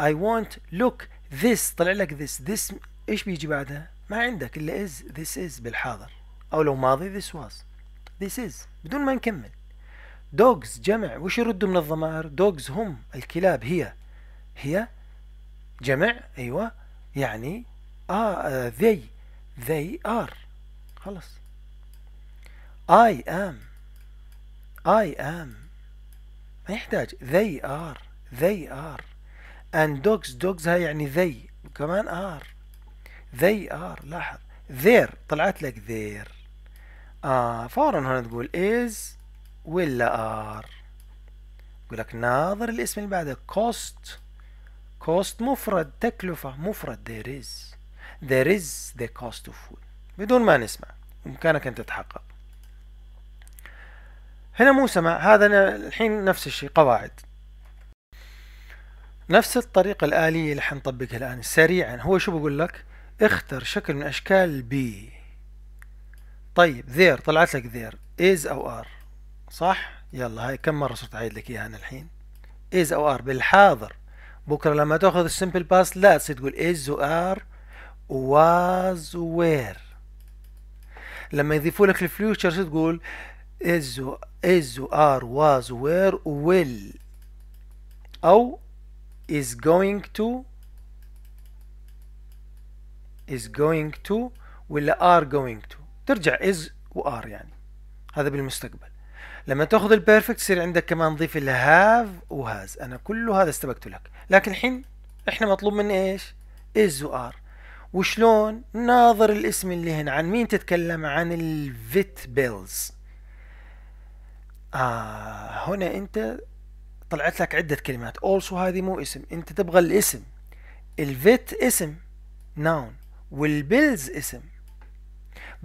I want look this طلع لك this this ايش بيجي بعدها ما عندك الا is this is بالحاضر او لو ماضي this was this is بدون ما نكمل dogs جمع وش يردوا من الضمائر dogs هم الكلاب هي هي جمع ايوه يعني آه they they are خلاص I am I am ما يحتاج they are they are and dogs dogs هاي يعني they كمان are they are لاحظ there طلعت لك there ار آه، فورا هنا تقول از ولا ار يقول لك ناظر الاسم اللي بعده cost cost مفرد تكلفة مفرد there is there is the cost of food بدون ما نسمع بإمكانك أن تتحقق هنا مو سمع هذا الحين نفس الشيء قواعد نفس الطريقة الآلية اللي حنطبقها الآن سريعا هو شو بقول لك اختر شكل من أشكال بي طيب ذير طلعت لك ذير از او ار صح يلا هاي كم مره صرت اعيد لك اياها انا الحين از او ار بالحاضر بكره لما تاخذ السمبل باس لا تصير تقول از وار واز وير لما يضيفوا لك الفيوتشر تقول از از وآر واز وير ويل او is going to is going to ولا are going to ترجع از وار يعني هذا بالمستقبل لما تاخذ البيرفكت يصير عندك كمان ضيف الهاف وهاز انا كله هذا استبقته لك لكن الحين احنا مطلوب من ايش از وار وشلون ناظر الاسم اللي هنا عن مين تتكلم عن الفيت بيلز آه هنا انت طلعت لك عدة كلمات اولسو هذه مو اسم انت تبغى الاسم الفيت اسم ناون والبيلز اسم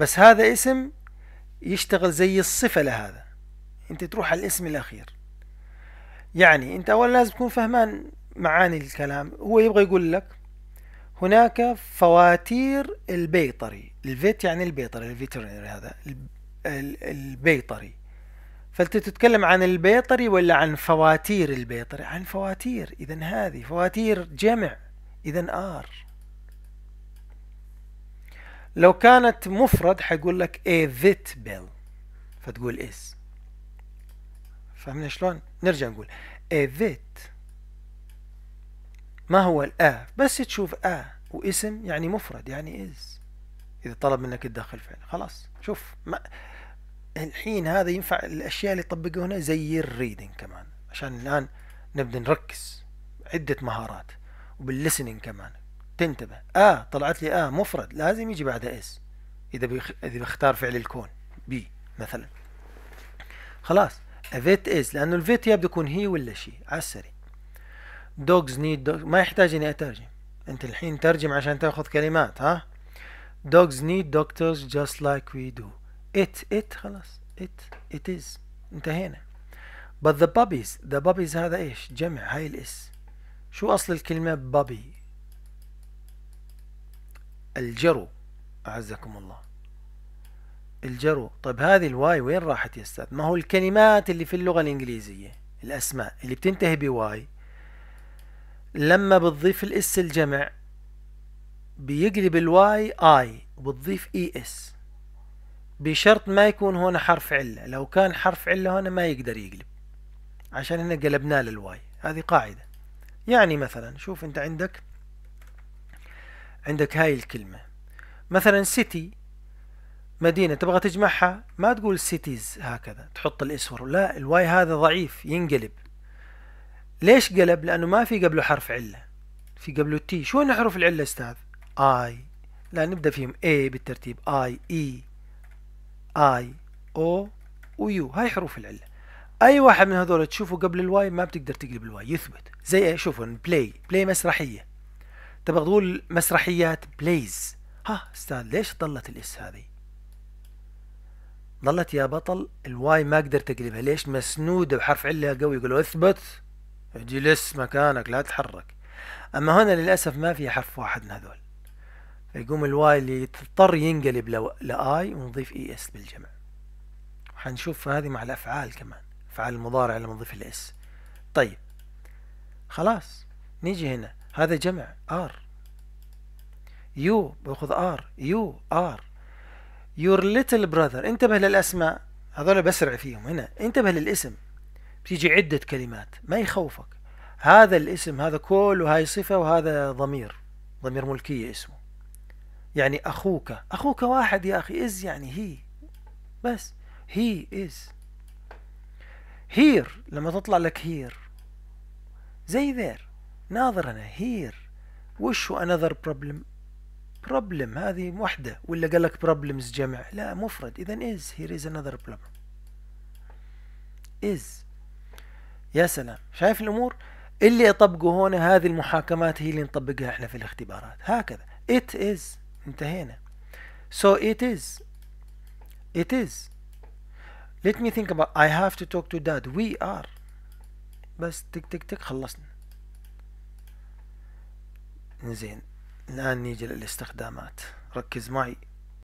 بس هذا اسم يشتغل زي الصفة لهذا انت تروح على الاسم الاخير يعني انت اولا لازم تكون فهمان معاني الكلام هو يبغى يقول لك هناك فواتير البيطري الفيت يعني البيطري الفيترينري هذا البيطري فانت تتكلم عن البيطري ولا عن فواتير البيطري عن فواتير اذا هذه فواتير جمع اذا ار لو كانت مفرد حيقول لك a ذات bill فتقول is فهمنا شلون نرجع نقول a ذات ما هو الآ بس تشوف a واسم يعني مفرد يعني is إذا طلب منك تدخل فعل خلاص شوف ما الحين هذا ينفع الأشياء اللي طبقوها هنا زي الريدنج كمان عشان الآن نبدأ نركز عدة مهارات وبالليسننج كمان تنتبه آ آه، طلعت لي آ آه، مفرد لازم يجي بعدها اس إذا بيخ... إذا بختار فعل الكون بي مثلا خلاص ذات از لأنه الفيت يا بده يكون هي ولا شي على السريع دوجز نيد دوجز ما يحتاج إني أترجم أنت الحين ترجم عشان تاخذ كلمات ها دوجز نيد دكتورز جاست لايك وي دو إت إت خلاص إت إت إز انتهينا but the puppies the puppies هذا ايش جمع هاي الاس شو أصل الكلمة بابي الجرو أعزكم الله الجرو طيب هذه الواي وين راحت يا استاذ ما هو الكلمات اللي في اللغة الإنجليزية الأسماء اللي بتنتهي بواي لما بتضيف الاس الجمع بيقلب الواي اي وبتضيف اي اس بشرط ما يكون هنا حرف علة لو كان حرف علة هنا ما يقدر يقلب عشان هنا قلبناه للواي هذه قاعدة يعني مثلا شوف انت عندك عندك هاي الكلمة مثلا سيتي مدينة تبغى تجمعها ما تقول سيتيز هكذا تحط الاسور لا الواي هذا ضعيف ينقلب ليش قلب لأنه ما في قبله حرف علة في قبله تي شو حروف العلة استاذ اي لا نبدأ فيهم اي بالترتيب اي اي اي او ويو هاي حروف العلة اي واحد من هذول تشوفه قبل الواي ما بتقدر تقلب الواي يثبت زي إيه؟ شوفوا بلاي بلاي مسرحية تبغى تقول مسرحيات بليز ها استاذ ليش ضلت الاس هذه ظلت يا بطل الواي ما قدرت اقلبها ليش مسنوده بحرف عله قوي يقولوا اثبت اجلس مكانك لا تتحرك اما هنا للاسف ما في حرف واحد من هذول فيقوم الواي اللي تضطر ينقلب لو لاي ونضيف اي اس بالجمع حنشوف هذه مع الافعال كمان افعال المضارع لما نضيف الاس طيب خلاص نيجي هنا هذا جمع ار يو باخذ ار يو ار يور ليتل براذر انتبه للاسماء هذول بسرع فيهم هنا انتبه للاسم بتيجي عدة كلمات ما يخوفك هذا الاسم هذا كل وهاي صفة وهذا ضمير ضمير ملكية اسمه يعني أخوك أخوك واحد يا أخي إز يعني هي بس هي إز هير لما تطلع لك هير زي ذير ناظر انا هير وش انذر بروبلم بروبلم هذه وحده ولا قال لك بروبلمز جمع لا مفرد اذا از هير از انذر بروبلم از يا سلام شايف الامور اللي يطبقوا هنا هذه المحاكمات هي اللي نطبقها احنا في الاختبارات هكذا ات از انتهينا سو ات از ات از let me think about I have to talk to dad we are بس تك تك تك خلصنا زين الآن نيجي للاستخدامات ركز معي